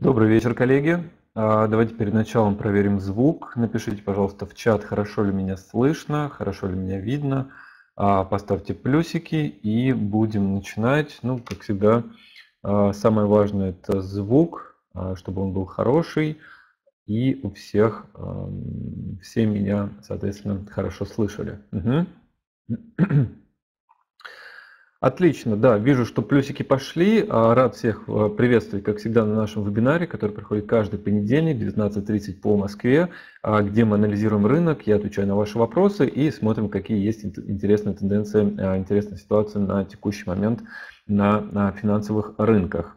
Добрый вечер, коллеги. А, давайте перед началом проверим звук. Напишите, пожалуйста, в чат, хорошо ли меня слышно, хорошо ли меня видно. А, поставьте плюсики и будем начинать. Ну, как всегда, а, самое важное – это звук, чтобы он был хороший. И у всех, все меня, соответственно, хорошо слышали. Угу. Отлично, да, вижу, что плюсики пошли. А, рад всех э, приветствовать, как всегда, на нашем вебинаре, который проходит каждый понедельник, 19.30 по Москве, а, где мы анализируем рынок, я отвечаю на ваши вопросы и смотрим, какие есть интересные тенденции, а, интересные ситуации на текущий момент на, на финансовых рынках.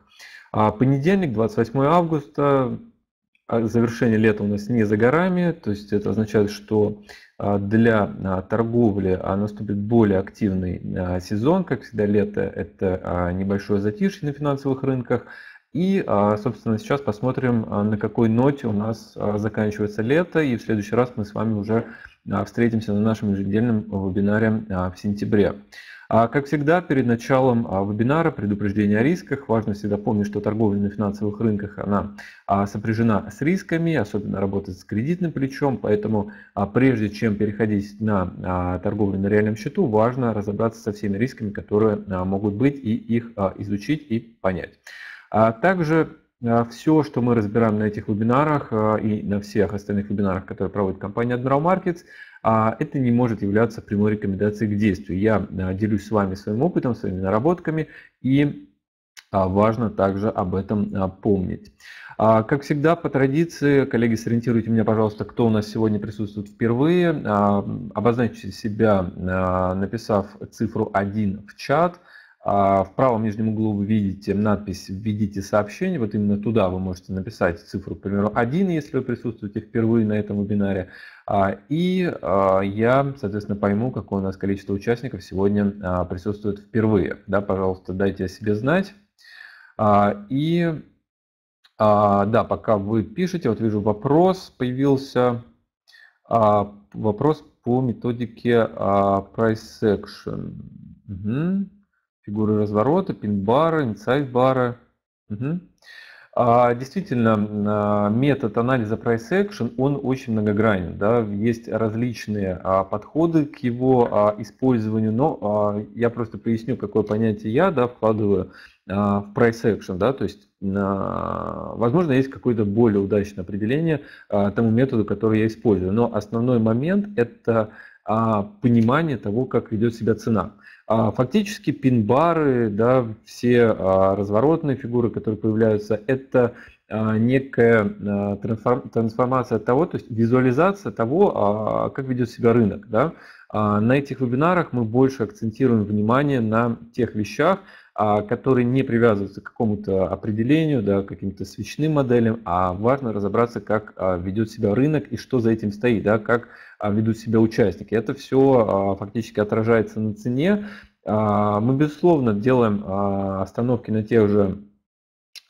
Понедельник, 28 августа, а завершение лета у нас не за горами, то есть это означает, что а, для а, торговли наступит более активный сезон, как всегда лето это небольшое затишье на финансовых рынках, и, собственно, сейчас посмотрим, на какой ноте у нас заканчивается лето, и в следующий раз мы с вами уже встретимся на нашем ежедневном вебинаре в сентябре. А, как всегда, перед началом а, вебинара предупреждение о рисках. Важно всегда помнить, что торговля на финансовых рынках она а, сопряжена с рисками, особенно работать с кредитным плечом, поэтому прежде чем переходить на торговлю на реальном счету, важно разобраться со всеми рисками, которые могут быть, и их изучить и понять. Также все, что мы разбираем на этих вебинарах и на всех остальных вебинарах, которые проводит компания Admiral Markets, а это не может являться прямой рекомендацией к действию. Я э, делюсь с вами своим опытом, своими наработками и а, важно также об этом а, помнить. А, как всегда, по традиции, коллеги, сориентируйте меня, пожалуйста, кто у нас сегодня присутствует впервые. Обозначьте себя, написав цифру 1 в чат. В правом нижнем углу вы видите надпись «Введите сообщение». Вот именно туда вы можете написать цифру, к примеру, 1, если вы присутствуете впервые на этом вебинаре. А, и а, я, соответственно, пойму, какое у нас количество участников сегодня а, присутствует впервые. Да, пожалуйста, дайте о себе знать. И да, пока вы пишете, вот вижу вопрос появился. Вопрос по методике Price Section. Угу. Фигуры разворота, пин-бары, инсайд-бары. Угу. А, действительно, а, метод анализа price action, он очень многогранен. Да? Есть различные а, подходы к его использованию, но я просто поясню, какое понятие я да, вкладываю в price action. Да? То есть, возможно, есть какое-то более удачное определение тому методу, который я использую. Но основной момент – это а понимание того, как ведет себя цена. А, фактически пин-бары, да, все а, разворотные фигуры, которые появляются, это а, некая трансформация того, то есть визуализация того, как ведет себя рынок. Да? На этих вебинарах мы больше акцентируем внимание на тех вещах, а, которые не привязываются к какому-то определению, да, каким-то свечным моделям, а важно разобраться, как а, ведет себя рынок и что за этим стоит, да, как а, ведут себя участники. Это все фактически отражается на цене. Мы, безусловно, делаем остановки на тех же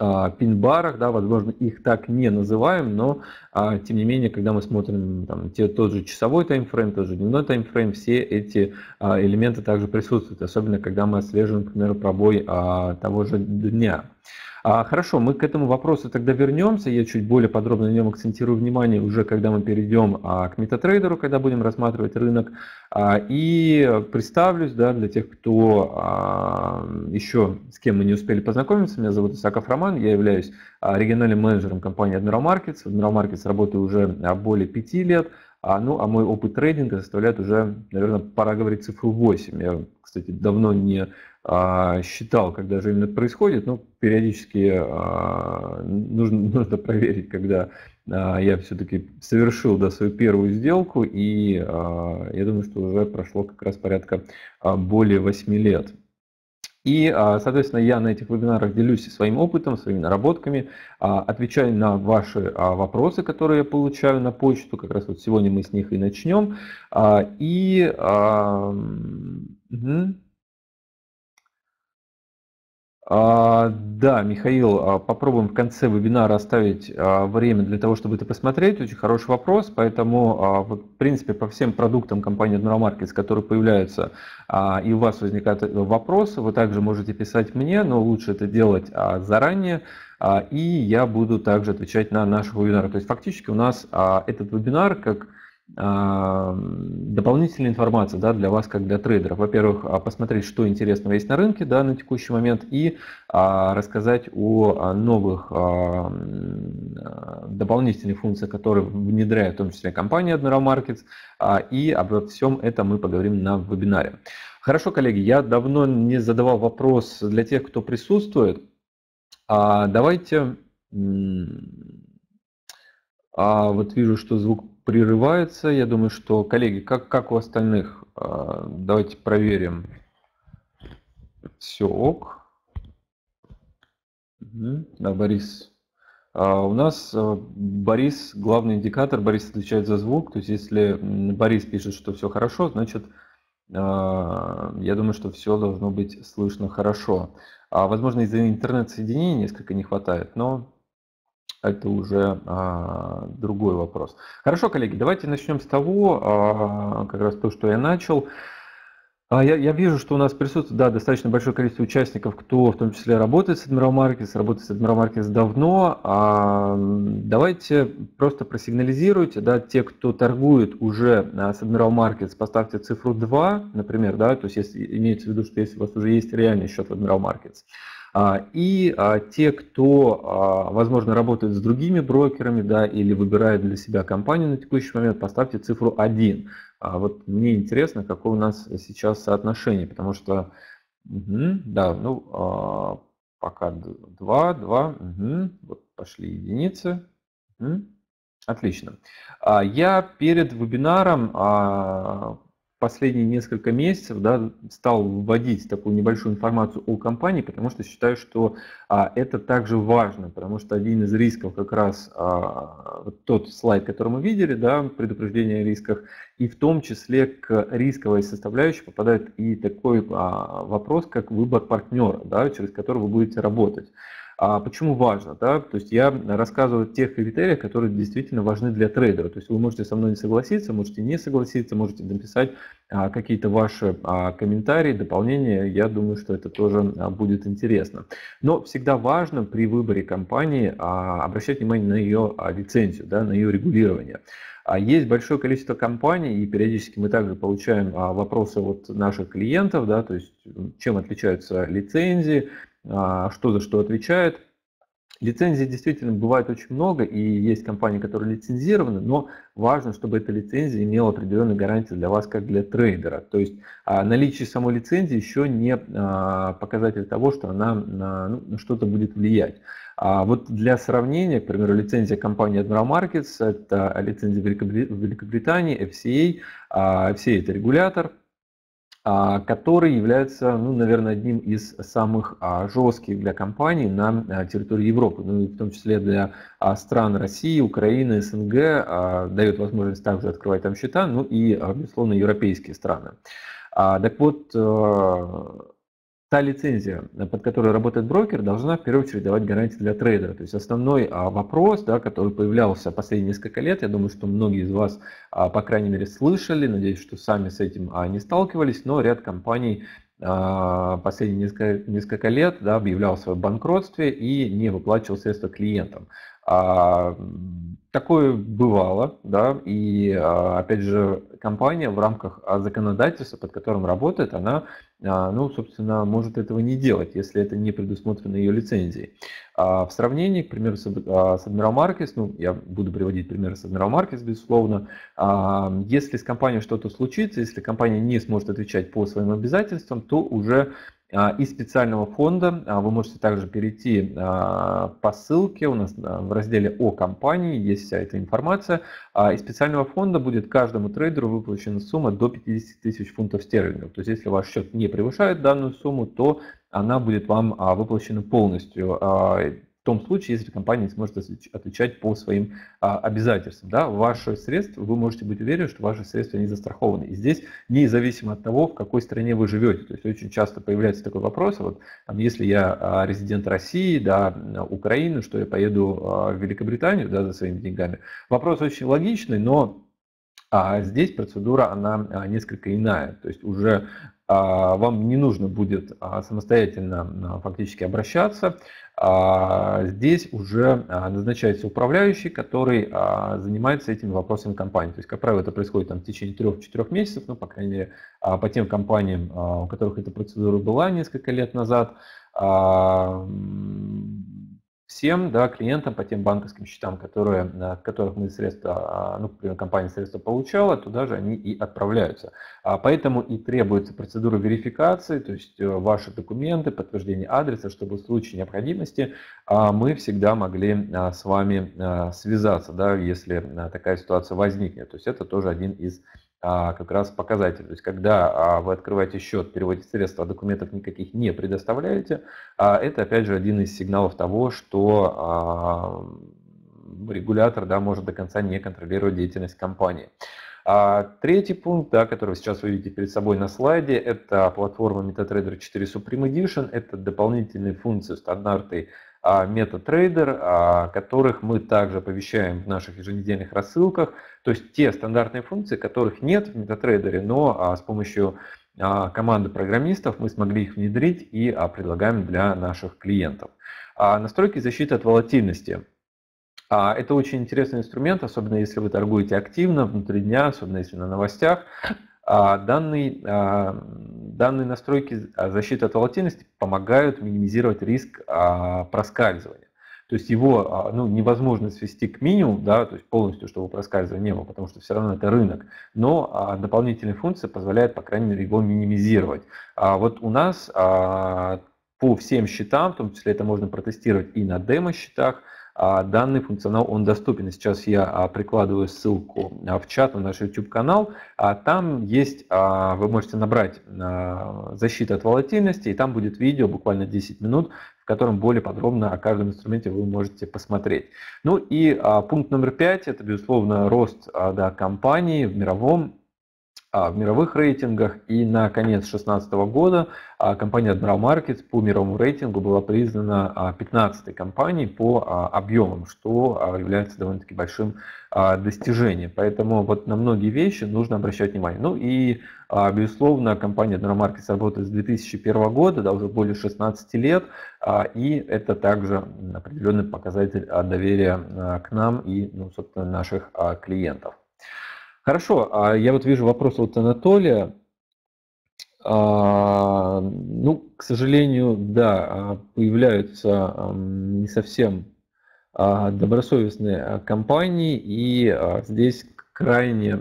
а, пин-барах, да, возможно, их так не называем, но а, тем не менее, когда мы смотрим там, те, тот же часовой таймфрейм, тот же дневной таймфрейм, все эти а, элементы также присутствуют, особенно когда мы отслеживаем, к примеру, пробой а, того же дня. А, хорошо, мы к этому вопросу тогда вернемся. Я чуть более подробно на нем акцентирую внимание уже, когда мы перейдем а, к метатрейдеру, когда будем рассматривать рынок. А, и представлюсь да, для тех, кто а, еще с кем мы не успели познакомиться. Меня зовут Исаков Роман, я являюсь а, региональным менеджером компании Admiral Markets. В Admiral Markets работаю уже а, более пяти лет. А, ну, а мой опыт трейдинга составляет уже, наверное, пора говорить цифру 8. Я, кстати, давно не а, считал, когда же именно это происходит, но ну, периодически а, нужно, нужно проверить, когда а, я все-таки совершил да, свою первую сделку, и я думаю, что уже прошло как раз порядка более 8 лет. И, соответственно, я на этих вебинарах делюсь своим опытом, своими наработками, отвечаю на ваши вопросы, которые я получаю на почту. Как раз вот сегодня мы с них и начнем. И... Угу. А, да, Михаил, а, попробуем в конце вебинара оставить а, время для того, чтобы это посмотреть. Очень хороший вопрос, поэтому, в принципе, по всем продуктам компании Admiral Markets, которые появляются, и у вас возникают э, вопросы, вы также можете писать мне, но лучше это делать заранее, и я буду также отвечать на наших вебинарах. То есть фактически у нас этот вебинар, как а, дополнительная информация да, для вас, как для трейдеров. Во-первых, а, посмотреть, что интересного есть на рынке да, на текущий момент и а, рассказать о а, новых а, дополнительных функциях, которые внедряет в том числе компания Admiral Markets, и обо всем этом мы поговорим на вебинаре. Хорошо, коллеги, я давно не задавал вопрос для тех, кто присутствует. А, давайте... А, вот вижу, что звук прерывается. Я думаю, что, коллеги, как, как у остальных? А, давайте проверим. Все ок. Да, Борис. А, у нас а, Борис, главный индикатор, Борис отвечает за звук. То есть, если Борис пишет, что все хорошо, значит, я думаю, что все должно быть слышно хорошо. А, возможно, из-за интернет-соединения несколько не хватает, но это уже а, другой вопрос. Хорошо, коллеги, давайте начнем с того, а, как раз то, что я начал. А, я, я вижу, что у нас присутствует да, достаточно большое количество участников, кто в том числе работает с Admiral Markets, работает с Admiral Markets давно. А, давайте просто просигнализируйте, да, те, кто торгует уже а, с Admiral Markets, поставьте цифру 2, например, да, то есть если, имеется в виду, что если у вас уже есть реальный счет в Admiral Markets. А, и а, те, кто, а, возможно, работает с другими брокерами да, или выбирает для себя компанию на текущий момент, поставьте цифру 1. Вот мне интересно, какое у нас сейчас соотношение, потому что, да, ну, пока 2, 2, вот пошли единицы. Отлично. Я перед вебинаром последние несколько месяцев да, стал вводить такую небольшую информацию о компании, потому что считаю, что а, это также важно, потому что один из рисков как раз а, тот слайд, который мы видели, да, предупреждение о рисках, и в том числе к рисковой составляющей попадает и такой а, вопрос, как выбор партнера, да, через который вы будете работать. А почему важно? Да? То есть я рассказываю о тех критериях, которые действительно важны для трейдера. То есть вы можете со мной не согласиться, можете не согласиться, можете написать а, какие-то ваши а, комментарии, дополнения. Я думаю, что это тоже а, будет интересно. Но всегда важно при выборе компании обращать внимание на ее лицензию, да, на ее регулирование. А есть большое количество компаний, и периодически мы также получаем вопросы от наших клиентов, да, то есть чем отличаются лицензии, а, что за что отвечает. Лицензий действительно бывает очень много, и есть компании, которые лицензированы, но важно, чтобы эта лицензия имела определенные гарантии для вас, как для трейдера. То есть а, наличие самой лицензии еще не а, показатель того, что она ну, на что-то будет влиять. А вот для сравнения, к примеру, лицензия компании Admiral Markets, это лицензия Великобритании, FCA. FCA – это регулятор, а, который является, ну, наверное, одним из самых а, жестких для компаний на а, территории Европы, ну и в том числе для стран России, Украины, СНГ, дает возможность также открывать там счета, ну и, безусловно, европейские страны. Так вот, та лицензия, э, под которой работает брокер, должна в первую очередь давать гарантии для трейдера. То есть основной а, вопрос, да, который появлялся последние несколько лет, я думаю, что многие из вас, а, по крайней мере, слышали, надеюсь, что сами с этим а, не сталкивались, но ряд компаний последние несколько, несколько лет да, объявлял свое банкротстве и не выплачивал средства клиентам. А, такое бывало, да, и опять же компания в рамках законодательства, под которым работает, она а, ну, собственно, может этого не делать, если это не предусмотрено ее лицензией. А в сравнении, к примеру, а, с Admiral Markets, ну, я буду приводить примеры с Admiral Markets, безусловно, если с компанией что-то случится, если компания не сможет отвечать по своим обязательствам, то уже а, из специального фонда а, вы можете также перейти а, по ссылке, у нас в разделе «О компании» есть вся эта информация. Из специального фонда будет каждому трейдеру выплачена сумма до 50 тысяч фунтов стерлингов. То есть, если ваш счет не превышает данную сумму, то она будет вам выплачена полностью в том случае, если компания не сможет отвечать по своим а, обязательствам. Да? Ваши средства, вы можете быть уверены, что ваши средства не застрахованы. И здесь независимо от того, в какой стране вы живете. То есть очень часто появляется такой вопрос, а вот, там, если я а, резидент России, да, Украины, что я поеду а, в Великобританию да, за своими деньгами. Вопрос очень логичный, но а здесь процедура, она а, несколько иная. То есть уже а, вам не нужно будет а, самостоятельно а, фактически обращаться. Здесь уже назначается управляющий, который занимается этими вопросами компании. То есть, как правило, это происходит там, в течение 3-4 месяцев, ну, по крайней мере, по тем компаниям, у которых эта процедура была несколько лет назад всем да, клиентам по тем банковским счетам, которые, от которых мы средства, а, ну, например, компания средства получала, туда же они и отправляются. А поэтому и требуется процедура верификации, то есть э, ваши документы, подтверждение адреса, чтобы в случае необходимости а, мы всегда могли а, с вами связаться, да, если такая ситуация возникнет. То есть это тоже один из а, как раз показатель. То есть, когда а, вы открываете счет, переводите средства, а документов никаких не предоставляете, а, это, опять же, один из сигналов того, что регулятор да, может до конца не контролировать деятельность компании. А третий пункт, да, который сейчас вы видите перед собой на слайде, это платформа MetaTrader 4 Supreme Edition. Это дополнительные функции стандартной MetaTrader, а, о а, которых мы также оповещаем в наших еженедельных рассылках. То есть те стандартные функции, которых нет в MetaTrader, но а, с помощью команды программистов мы смогли их внедрить и предлагаем для наших клиентов. Настройки защиты от волатильности. Это очень интересный инструмент, особенно если вы торгуете активно внутри дня, особенно если на новостях. А данные, а, данные настройки а, защиты от волатильности помогают минимизировать риск проскальзывания. То есть его ну, невозможно свести к минимуму, да, то есть полностью, чтобы проскальзывания не было, потому что все равно это рынок. Но дополнительные функции позволяют, по крайней мере, его минимизировать. А вот у нас по всем счетам, в том числе это можно протестировать и на демо-счетах, а данный функционал он доступен. Сейчас я а, прикладываю ссылку а, в чат на наш YouTube-канал. Там есть, вы можете набрать защита от волатильности, и там будет видео, буквально 10 минут, в котором более подробно о каждом инструменте вы можете посмотреть. Ну и пункт номер 5 – это, безусловно, рост да, компании в мировом а, в мировых рейтингах. И на конец 2016 года а, компания Admiral Markets по мировому рейтингу была признана 15-й а, компанией по объемам, что является довольно-таки большим достижением. Поэтому вот на многие вещи нужно обращать внимание. Ну и, безусловно, компания Admiral Markets работает с 2001 года, да, уже более 16 лет, и это также определенный показатель доверия к нам и, ну, собственно, наших клиентов. Хорошо, а я вот вижу вопрос от Анатолия. А, ну, к сожалению, да, а, появляются не совсем а, добросовестные а, компании, и здесь крайне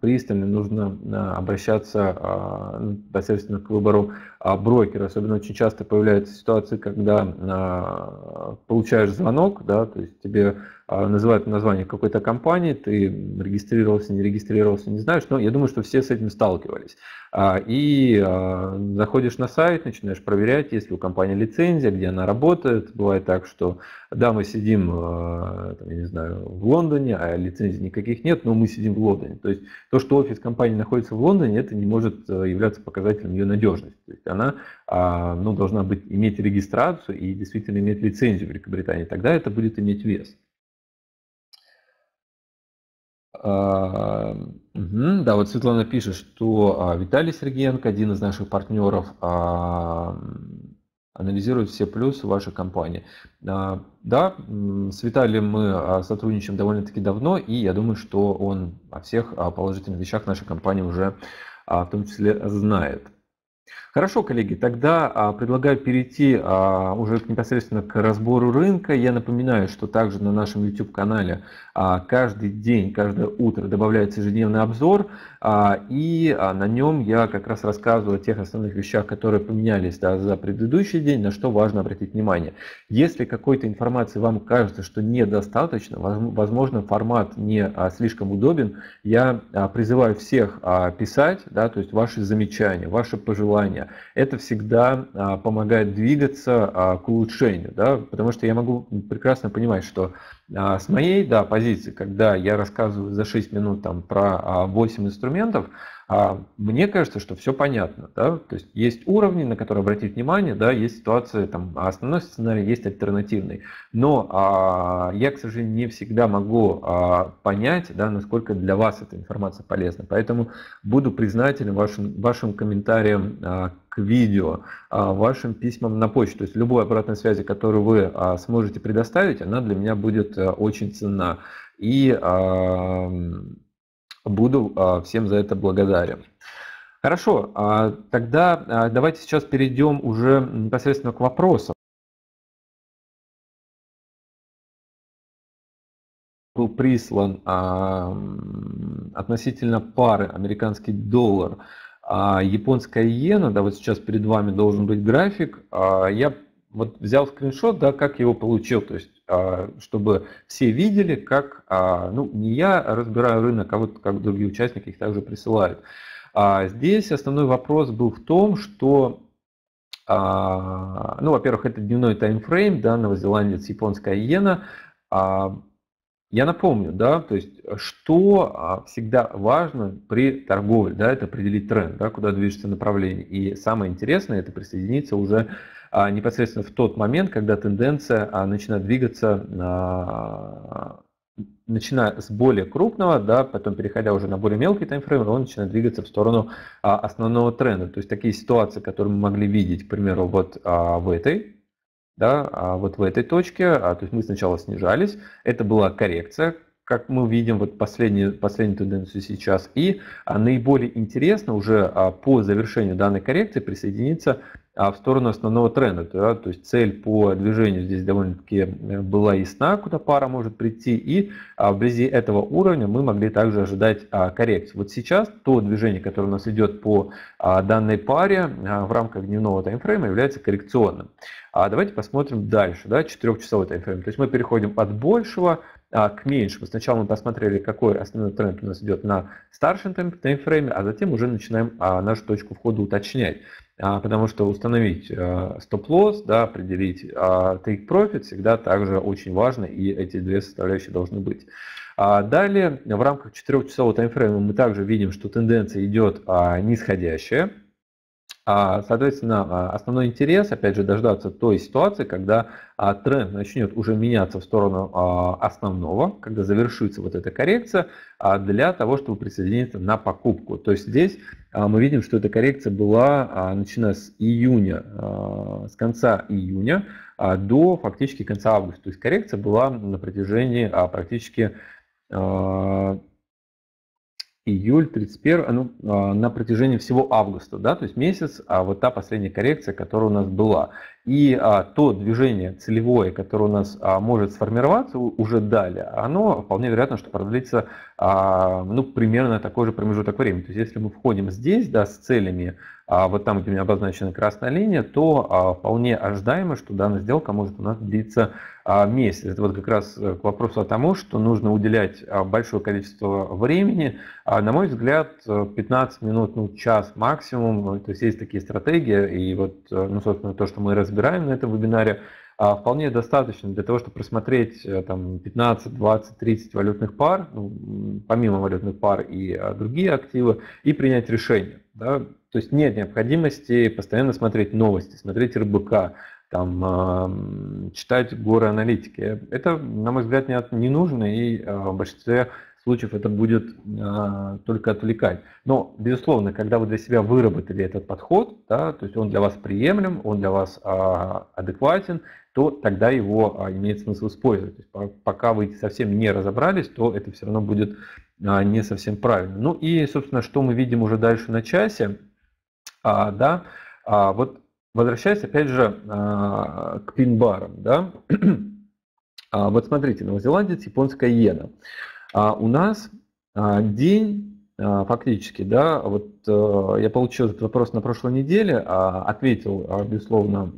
пристально нужно обращаться непосредственно к выбору а брокер особенно очень часто появляются ситуации, когда а, получаешь звонок, да, то есть тебе а, называют название какой-то компании, ты регистрировался, не регистрировался, не знаешь, но я думаю, что все с этим сталкивались. И заходишь на сайт, начинаешь проверять, есть ли у компании лицензия, где она работает. Бывает так, что да, мы сидим, там, я не знаю, в Лондоне, а лицензий никаких нет, но мы сидим в Лондоне. То есть то, что офис компании находится в Лондоне, это не может являться показателем ее надежности. То есть она а, ну, должна быть, иметь регистрацию и действительно иметь лицензию в Великобритании. Тогда это будет иметь вес. А, да, вот Светлана пишет, что а, Виталий Сергеенко, один из наших партнеров, анализирует все плюсы вашей компании. Да, с Виталием мы сотрудничаем довольно-таки давно, и я думаю, что он о всех положительных вещах нашей компании уже в том числе знает. Хорошо, коллеги, тогда а, предлагаю перейти а, уже непосредственно к разбору рынка. Я напоминаю, что также на нашем YouTube-канале а, каждый день, каждое утро добавляется ежедневный обзор, и на нем я как раз рассказываю о тех основных вещах, которые поменялись да, за предыдущий день, на что важно обратить внимание. Если какой-то информации вам кажется, что недостаточно, возможно, формат не слишком удобен, я призываю всех писать, да, то есть ваши замечания, ваши пожелания, знания, это всегда а, помогает двигаться а, к улучшению, да, потому что я могу прекрасно понимать, что а, с моей, да, позиции, когда я рассказываю за 6 минут там про а, 8 инструментов, а мне кажется, что все понятно. Да? То есть есть уровни, на которые обратить внимание, да, есть ситуация, там, а основной сценарий, есть альтернативный. Но а, я, к сожалению, не всегда могу а, понять, да, насколько для вас эта информация полезна. Поэтому буду признателен вашим, вашим комментариям а, к видео, а, вашим письмам на почту. То есть любой обратной связи, которую вы а, сможете предоставить, она для меня будет а, очень ценна. И Буду а, всем за это благодарен. Хорошо, а, тогда а, давайте сейчас перейдем уже непосредственно к вопросам. был прислан относительно пары американский доллар, японская иена, да, вот сейчас перед вами должен быть график. я вот взял скриншот, да, как его получил, то есть а, чтобы все видели, как, а, ну, не я разбираю рынок, а вот как другие участники их также присылают. А, здесь основной вопрос был в том, что, ну, во-первых, это дневной таймфрейм, да, новозеландец, японская иена. Я напомню, да, то есть, что всегда важно при торговле, да, это определить тренд, да, куда движется направление. И самое интересное, это присоединиться уже к а, непосредственно в тот момент, когда тенденция а, начинает двигаться а, начиная с более крупного, да, потом переходя уже на более мелкий таймфрейм, он начинает двигаться в сторону основного тренда. То есть такие ситуации, которые мы могли видеть, к примеру, вот в этой, да, вот в этой точке, то есть мы сначала снижались, это была коррекция, как мы видим вот последнюю, последнюю тенденцию сейчас. И а, наиболее интересно уже а, по завершению данной коррекции присоединиться а в сторону основного тренда. Да? То есть цель по движению здесь довольно-таки э, была ясна, куда пара может прийти, и а, вблизи этого уровня мы могли также ожидать а, коррекцию. Вот сейчас то движение, которое у нас идет по а, данной паре в рамках дневного таймфрейма, является коррекционным. А давайте посмотрим дальше, да, 4-часовой таймфрейм. То есть мы переходим от большего к меньшему. Сначала мы посмотрели, какой основной тренд у нас идет на старшем таймфрейме, а затем уже начинаем нашу точку входа уточнять. А, потому что установить а, стоп-лосс, да, определить а, take profit всегда также очень важно, и эти две составляющие должны быть. Далее, в рамках 4-часового таймфрейма мы также видим, что тенденция идет нисходящая. Соответственно, основной интерес, опять же, дождаться той ситуации, когда а тренд начнет уже меняться в сторону а, основного, когда завершится вот эта коррекция, а, для того, чтобы присоединиться на покупку. То есть здесь а, мы видим, что эта коррекция была, а, начиная с июня, а, с конца июня а, до фактически конца августа. То есть коррекция была на протяжении а, практически а, июль 31, а, ну, а, на протяжении всего августа, да, то есть месяц, а вот та последняя коррекция, которая у нас была. И а, то движение целевое, которое у нас а, может сформироваться уже далее, оно вполне вероятно, что продлится а, ну, примерно такой же промежуток времени. То есть если мы входим здесь да, с целями а вот там, где у меня обозначена красная линия, то а, вполне ожидаемо, что данная сделка может у нас длиться а, месяц. Это вот как раз э, к вопросу о том, что нужно уделять большое количество времени. На мой взгляд, 15 э, минут, ну, час максимум. Ну, то есть есть такие стратегии, и вот, э, ну, собственно, то, что мы разбираем на этом вебинаре, вполне достаточно для того, чтобы просмотреть там, 15, 20, 30 валютных пар, ну, помимо валютных пар и другие активы, и принять решение. Да? То есть нет необходимости постоянно смотреть новости, смотреть РБК, там, читать горы аналитики. Это, на мой взгляд, не, не нужно, и а, в большинстве случаев это будет э, только отвлекать. Но, безусловно, когда вы для себя выработали этот подход, да, то есть он для вас приемлем, он для вас э, адекватен, то тогда его э, имеет смысл использовать. То есть, пока вы совсем не разобрались, то это все равно будет э, не совсем правильно. Ну и, собственно, что мы видим уже дальше на часе, а, да, а вот возвращаясь опять же а, к пин-барам, да, а, вот смотрите, новозеландец, японская иена. А у нас а, день а, фактически, да, вот я получил этот вопрос на прошлой неделе, ответил, безусловно,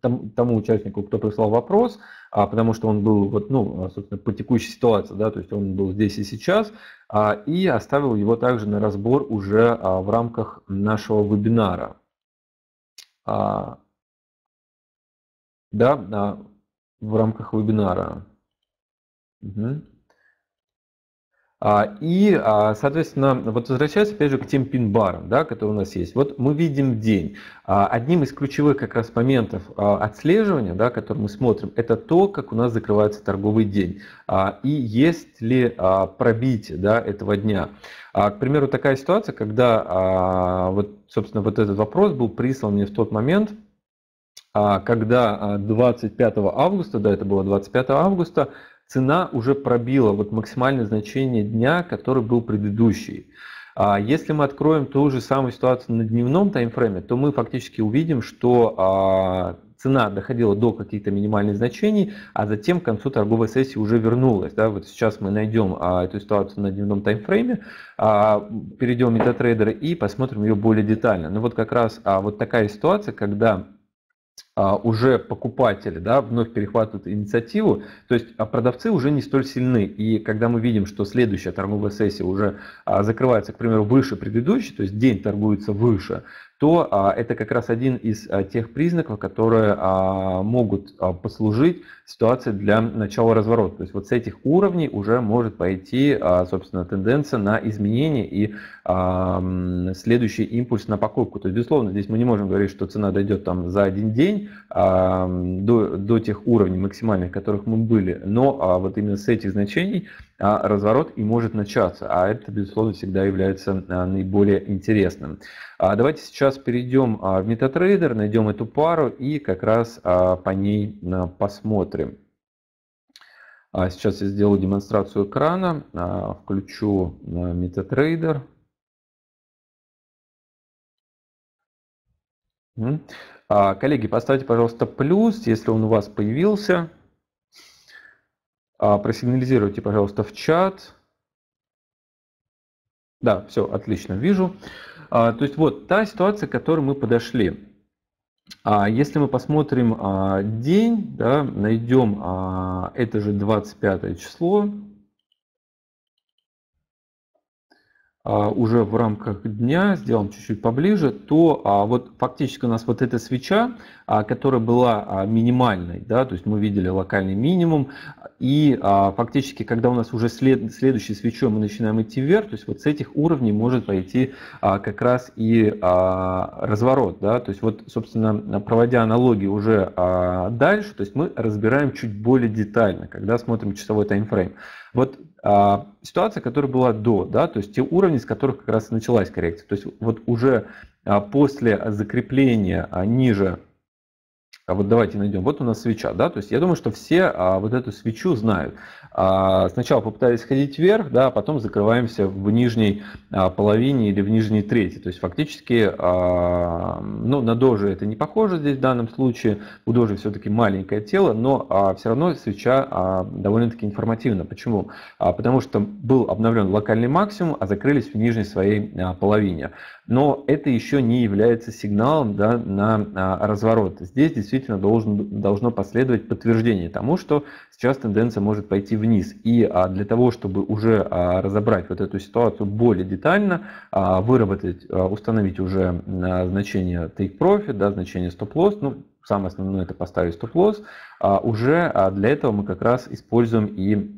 там, тому участнику, кто прислал вопрос, а, потому что он был вот, ну, а, собственно, по текущей ситуации, да, то есть он был здесь и сейчас, а, и оставил его также на разбор уже а, в рамках нашего вебинара. А, да, да, в рамках вебинара. Угу. А, и, а, соответственно, вот возвращаясь опять же к тем пин-барам, да, которые у нас есть. Вот мы видим день. А, одним из ключевых как раз моментов отслеживания, да, который мы смотрим, это то, как у нас закрывается торговый день. И есть ли пробитие да, этого дня. К примеру, такая ситуация, когда, вот, собственно, вот этот вопрос был прислан мне в тот момент, когда 25 августа, да, это было 25 августа, цена уже пробила вот максимальное значение дня, который был предыдущий. А Если мы откроем ту же самую ситуацию на дневном таймфрейме, то мы фактически увидим, что а, цена доходила до каких-то минимальных значений, а затем к концу торговой сессии уже вернулась. Да? Вот сейчас мы найдем а, эту ситуацию на дневном таймфрейме, а, перейдем в MetaTrader и посмотрим ее более детально. Но вот как раз а, вот такая ситуация, когда а, уже покупатели да, вновь перехватывают инициативу, то есть а продавцы уже не столь сильны. И когда мы видим, что следующая торговая сессия уже а, закрывается, к примеру, выше предыдущей, то есть день торгуется выше, то а, это как раз один из а, тех признаков, которые а, могут послужить ситуации для начала разворота. То есть вот с этих уровней уже может пойти, собственно, тенденция на изменение и следующий импульс на покупку. То есть, безусловно, здесь мы не можем говорить, что цена дойдет там за один день до, до тех уровней максимальных, которых мы были, но вот именно с этих значений а, разворот и может начаться. А это, безусловно, всегда является а, наиболее интересным. А, давайте сейчас перейдем в MetaTrader, найдем эту пару и как раз по ней посмотрим. Сейчас я сделаю демонстрацию экрана, включу MetaTrader. Коллеги, поставьте, пожалуйста, плюс, если он у вас появился. А, Просигнализируйте, пожалуйста, в чат. Да, все, отлично, вижу. А, то есть вот та ситуация, к которой мы подошли. А, если мы посмотрим день, да, найдем это же 25 число, уже в рамках дня, сделаем чуть-чуть поближе, то а, вот фактически у нас вот эта свеча, а, которая была а, минимальной, да, то есть мы видели локальный минимум, и а, фактически, когда у нас уже след, следующей свечой мы начинаем идти вверх, то есть вот с этих уровней может пойти а, как раз и а, разворот. Да? То есть вот, собственно, проводя аналогии уже а, дальше, то есть мы разбираем чуть более детально, когда смотрим часовой таймфрейм. Вот а, ситуация, которая была до, да, то есть те уровни, с которых как раз началась коррекция. То есть вот уже а, после закрепления а, ниже а вот давайте найдем. Вот у нас свеча, да, то есть я думаю, что все а, вот эту свечу знают. А, сначала попытались ходить вверх, да, а потом закрываемся в нижней а, половине или в нижней трети. То есть фактически ну, на дожи это не похоже здесь в данном случае. У дожи все-таки маленькое тело, но все равно свеча довольно-таки информативна. Почему? Потому что был обновлен локальный максимум, а закрылись в нижней своей половине. Но это еще не является сигналом да, на разворот. Здесь действительно должен, должно последовать подтверждение тому, что сейчас тенденция может пойти вниз вниз. И а, для того, чтобы уже а, разобрать вот эту ситуацию более детально, а, выработать, установить уже значение take profit, да, значение stop loss, ну, самое основное это поставить stop loss, уже для этого мы как раз используем и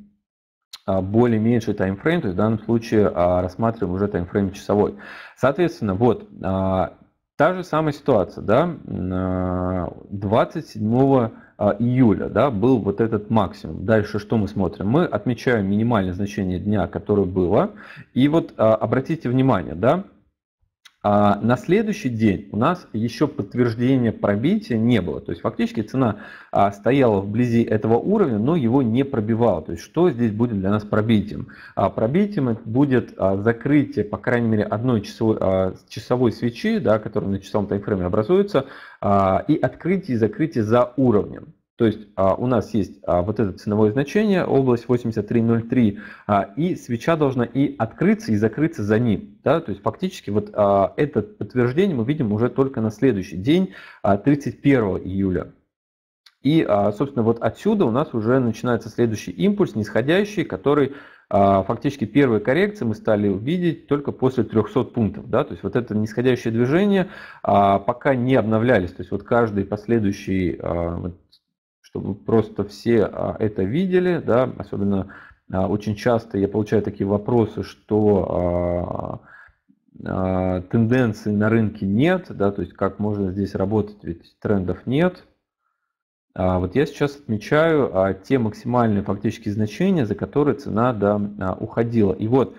более меньший таймфрейм, то есть в данном случае рассматриваем уже таймфрейм часовой. Соответственно, вот Та же самая ситуация, да, 27 а, а, июля, да, был вот этот максимум. Дальше что мы смотрим? Мы отмечаем минимальное значение дня, которое было. И вот а, обратите внимание, да, а на следующий день у нас еще подтверждения пробития не было. То есть фактически цена а, стояла вблизи этого уровня, но его не пробивала. То есть что здесь будет для нас пробитием? А, пробитием будет а, закрытие, по крайней мере, одной часовой, часовой свечи, да, которая на часовом таймфрейме образуется, и открытие и закрытие за уровнем. То есть а, у нас есть а, вот это ценовое значение, область 83.03, а, и свеча должна и открыться, и закрыться за ним. Да? То есть фактически вот а, это подтверждение мы видим уже только на следующий день, а, 31 июля. И, а, собственно, вот отсюда у нас уже начинается следующий импульс, нисходящий, который а, фактически первые коррекции мы стали увидеть только после 300 пунктов. Да? То есть вот это нисходящее движение а, пока не обновлялись. То есть вот каждый последующий а, чтобы просто все а, это видели, да, особенно а, очень часто я получаю такие вопросы, что а, тенденции на рынке нет, да, то есть как можно здесь работать, ведь трендов нет. Вот я сейчас отмечаю те максимальные фактически значения, за которые цена да, уходила. И вот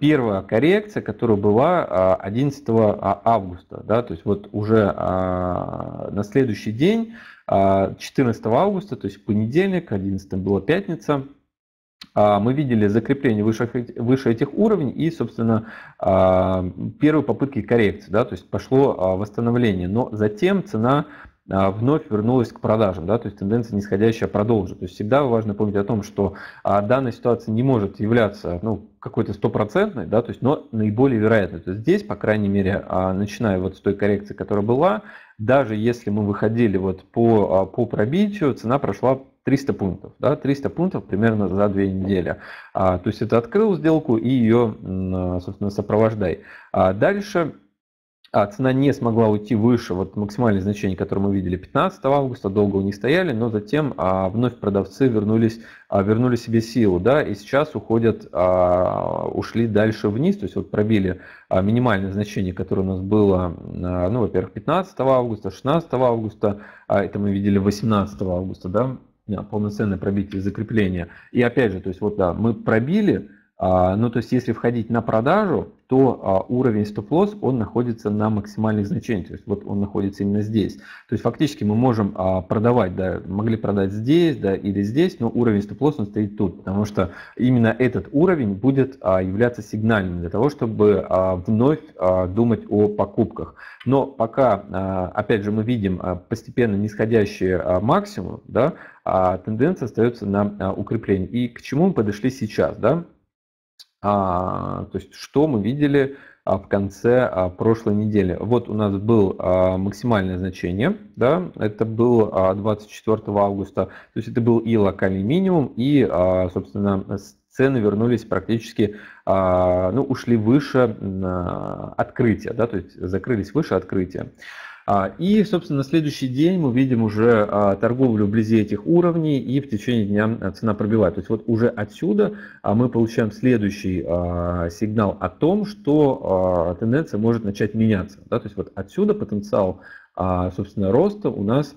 первая коррекция, которая была 11 августа, да, то есть вот уже на следующий день 14 а, августа, то есть понедельник, 11 была пятница, а, мы видели закрепление выше, выше этих уровней и, собственно, а, первые попытки коррекции, да, то есть пошло восстановление, но затем цена вновь вернулась к продажам, да, то есть тенденция нисходящая продолжит. То есть всегда важно помнить о том, что данная ситуация не может являться ну, какой-то стопроцентной, да, то есть, но наиболее вероятной. То есть здесь, по крайней мере, начиная вот с той коррекции, которая была, даже если мы выходили вот по, а, по пробитию, цена прошла 300 пунктов, да, 300 пунктов примерно за две недели. А, то есть это открыл сделку и ее, а, собственно, сопровождай. А дальше а цена не смогла уйти выше вот максимальное значение, которое мы видели 15 августа, долго не стояли, но затем а, вновь продавцы вернулись, а, вернули себе силу, да, и сейчас уходят, а, ушли дальше вниз, то есть вот пробили а, минимальное значение, которое у нас было, а, ну, во-первых, 15 августа, 16 августа, а это мы видели 18 августа, да, полноценное пробитие закрепления. И опять же, то есть вот да, мы пробили, а, ну, то есть, если входить на продажу, то а, уровень стоп-лосс, он находится на максимальных значениях. То есть, вот он находится именно здесь. То есть, фактически мы можем а, продавать, да, могли продать здесь, да, или здесь, но уровень стоп-лосс, он стоит тут, потому что именно этот уровень будет являться сигнальным для того, чтобы вновь думать о покупках. Но пока, опять же, мы видим постепенно нисходящие максимум, да, тенденция остается на укрепление. И к чему мы подошли сейчас, да? А, то есть, что мы видели а, в конце а, прошлой недели. Вот у нас было а, максимальное значение, да, это было а, 24 августа, то есть это был и локальный минимум, и, а, собственно, цены вернулись практически, а, ну, ушли выше а, открытия, да, то есть закрылись выше открытия. А, и, собственно, на следующий день мы видим уже а, торговлю вблизи этих уровней, и в течение дня а, цена пробивает. То есть вот уже отсюда мы получаем следующий сигнал о том, что тенденция может начать меняться. То есть вот отсюда потенциал, собственно, роста у нас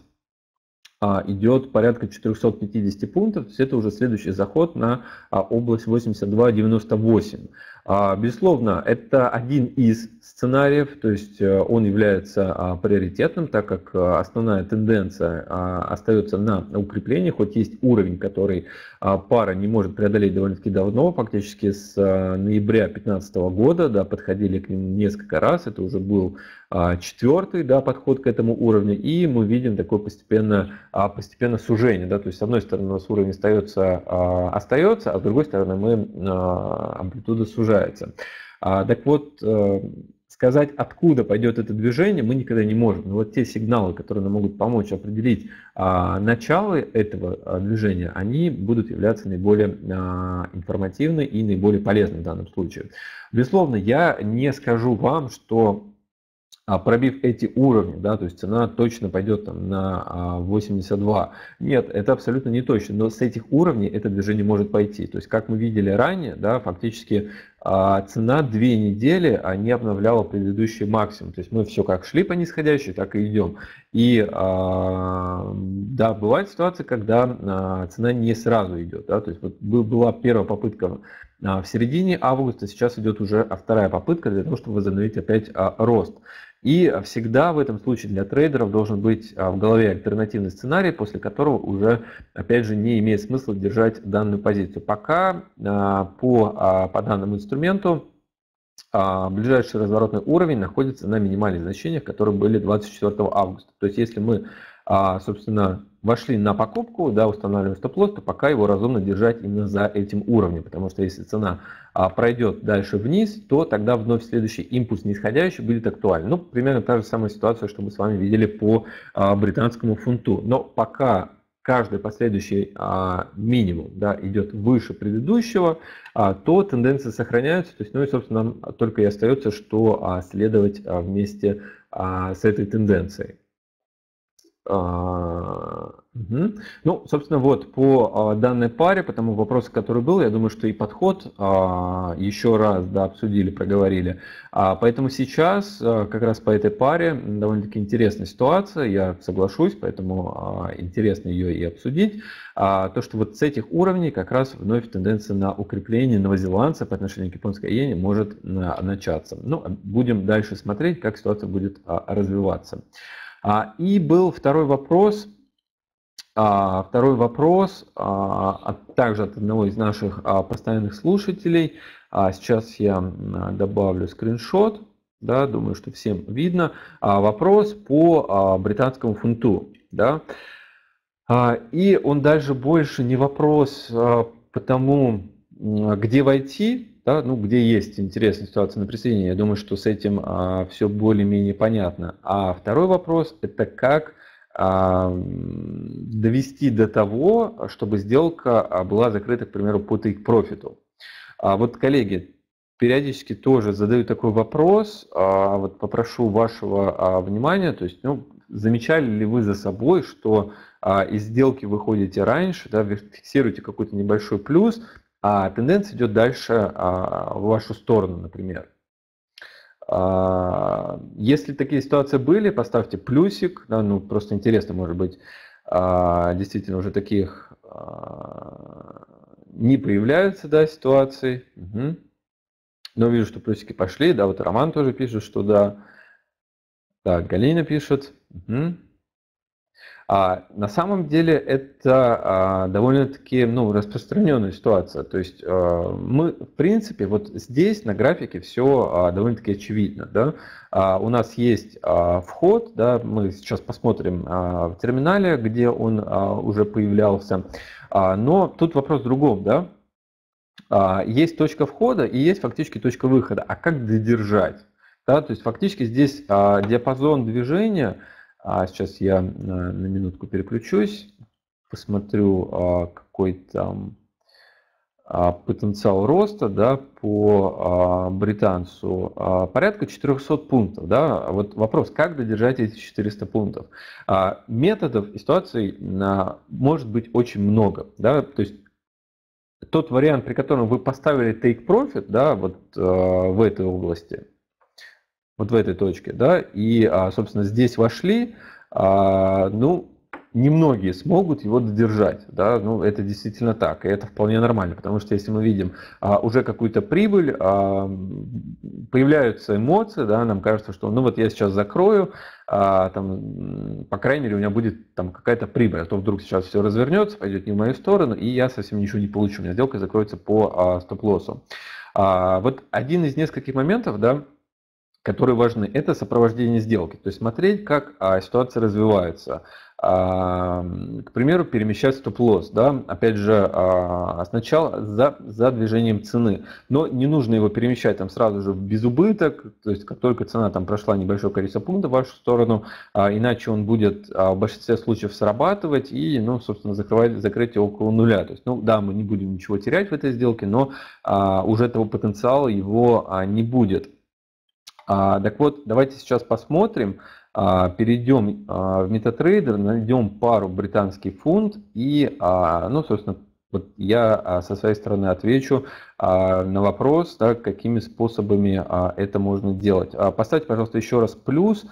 идет порядка 450 пунктов, то есть это уже следующий заход на область 82-98. А, безусловно, это один из сценариев, то есть э, он является а, приоритетным, так как э, основная тенденция а, остается на укреплении, хоть есть уровень, который пара не может преодолеть довольно-таки давно, фактически с э, ноября 2015 года, да, подходили к нему несколько раз, это уже был четвертый да, подход к этому уровню, и мы видим такое постепенно, постепенно сужение. Да, то есть, с одной стороны, у нас уровень остается, остается, а с другой стороны, мы амплитуда сужаем продолжается. А, так вот, э, сказать, откуда пойдет это движение, мы никогда не можем. Но вот те сигналы, которые нам могут помочь определить а, начало этого а, движения, они будут являться наиболее а, информативны и наиболее полезны в данном случае. Безусловно, я не скажу вам, что а, пробив эти уровни, да, то есть цена точно пойдет там на 82. А, Нет, это абсолютно не точно, но с этих уровней это движение может пойти. То есть, как мы видели ранее, да, фактически а, цена две недели не обновляла предыдущий максимум. То есть мы все как шли по нисходящей, так и идем. И да, бывают ситуации, когда цена не сразу идет. Да, то есть вот была первая попытка в середине августа, сейчас идет уже вторая попытка для того, чтобы возобновить опять рост. И всегда в этом случае для трейдеров должен быть а, в голове альтернативный сценарий, после которого уже, опять же, не имеет смысла держать данную позицию. Пока а, по, а, по данному инструменту ближайший разворотный уровень находится на минимальных значениях, которые были 24 августа. То есть если мы а, собственно, вошли на покупку, да, устанавливаем стоп-лосс, то пока его разумно держать именно за этим уровнем, потому что если цена а, пройдет дальше вниз, то тогда вновь следующий импульс нисходящий будет актуален. Ну, примерно та же самая ситуация, что мы с вами видели по а, британскому фунту. Но пока каждый последующий а, минимум да, идет выше предыдущего, а, то тенденции сохраняются. То есть, ну и, собственно, нам только и остается, что а, следовать а, вместе а, с этой тенденцией. Угу. Ну, собственно, вот по а, данной паре, по тому вопросу, который был, я думаю, что и подход а, еще раз да, обсудили, проговорили. Поэтому сейчас как раз по этой паре довольно-таки интересная ситуация, я соглашусь, поэтому интересно ее и обсудить. То, что вот с этих уровней как раз вновь тенденция на укрепление новозеландца по отношению к японской иене может начаться. Ну, будем дальше смотреть, как ситуация будет развиваться. А, и был второй вопрос, а, второй вопрос а, также от одного из наших постоянных слушателей. Сейчас я добавлю скриншот. Да, думаю, что всем видно. Вопрос по британскому фунту. Да. И он даже больше не вопрос по тому, где войти, да, ну, где есть интересная ситуация на присоединение, я думаю, что с этим а, все более-менее понятно. А второй вопрос – это как а, довести до того, чтобы сделка а, была закрыта, к примеру, по тейк-профиту. А вот, коллеги, периодически тоже задаю такой вопрос, а, вот попрошу вашего а, внимания, то есть, ну, замечали ли вы за собой, что а, из сделки выходите раньше, да, фиксируете какой-то небольшой плюс, а тенденция идет дальше а, в вашу сторону, например. А, если такие ситуации были, поставьте плюсик, да, ну просто интересно, может быть, а, действительно уже таких а, не появляются, да, ситуаций. Угу. Но вижу, что плюсики пошли, да, вот Роман тоже пишет, что да. Так, Галина пишет. Угу. А на самом деле это а, довольно-таки ну, распространенная ситуация. То есть а, мы, в принципе, вот здесь на графике все а, довольно-таки очевидно. Да? А, у нас есть а, вход, да? мы сейчас посмотрим а, в терминале, где он а, уже появлялся. А, но тут вопрос в другом. Да? А, есть точка входа и есть фактически точка выхода. А как додержать? Да? То есть фактически здесь а, диапазон движения – а сейчас я на минутку переключусь, посмотрю, а, какой там а, потенциал роста да, по а, британцу порядка 400 пунктов. Да? Вот вопрос, как додержать эти 400 пунктов? Методов и ситуаций может быть очень много. Да? То есть тот вариант, при котором вы поставили take profit да, вот, в этой области, вот в этой точке, да, и, а, собственно, здесь вошли, а, ну, немногие смогут его додержать. Да? Ну, это действительно так, и это вполне нормально, потому что если мы видим а, уже какую-то прибыль, появляются эмоции, да, нам кажется, что ну вот я сейчас закрою, там, по крайней мере, у меня будет там какая-то прибыль, а то вдруг сейчас все развернется, пойдет не в мою сторону, и я совсем ничего не получу, у меня сделка закроется по стоп-лоссу. вот один из нескольких моментов, да, которые важны, это сопровождение сделки. То есть смотреть, как а, ситуация развивается. А, к примеру, перемещать стоп-лосс, да, опять же, а, сначала за, за движением цены, но не нужно его перемещать там сразу же без убыток то есть как только цена там прошла небольшое количество пунктов в вашу сторону, а, иначе он будет а, в большинстве случаев срабатывать и, ну, собственно, закрывать, закрыть около нуля. То есть, ну, да, мы не будем ничего терять в этой сделке, но а, уже этого потенциала его а, не будет. А, так вот, давайте сейчас посмотрим, а, перейдем а, в MetaTrader, найдем пару британский фунт и, а, ну, собственно, вот я а, со своей стороны отвечу а, на вопрос, да, какими способами а, это можно делать. Поставьте, пожалуйста, еще раз плюс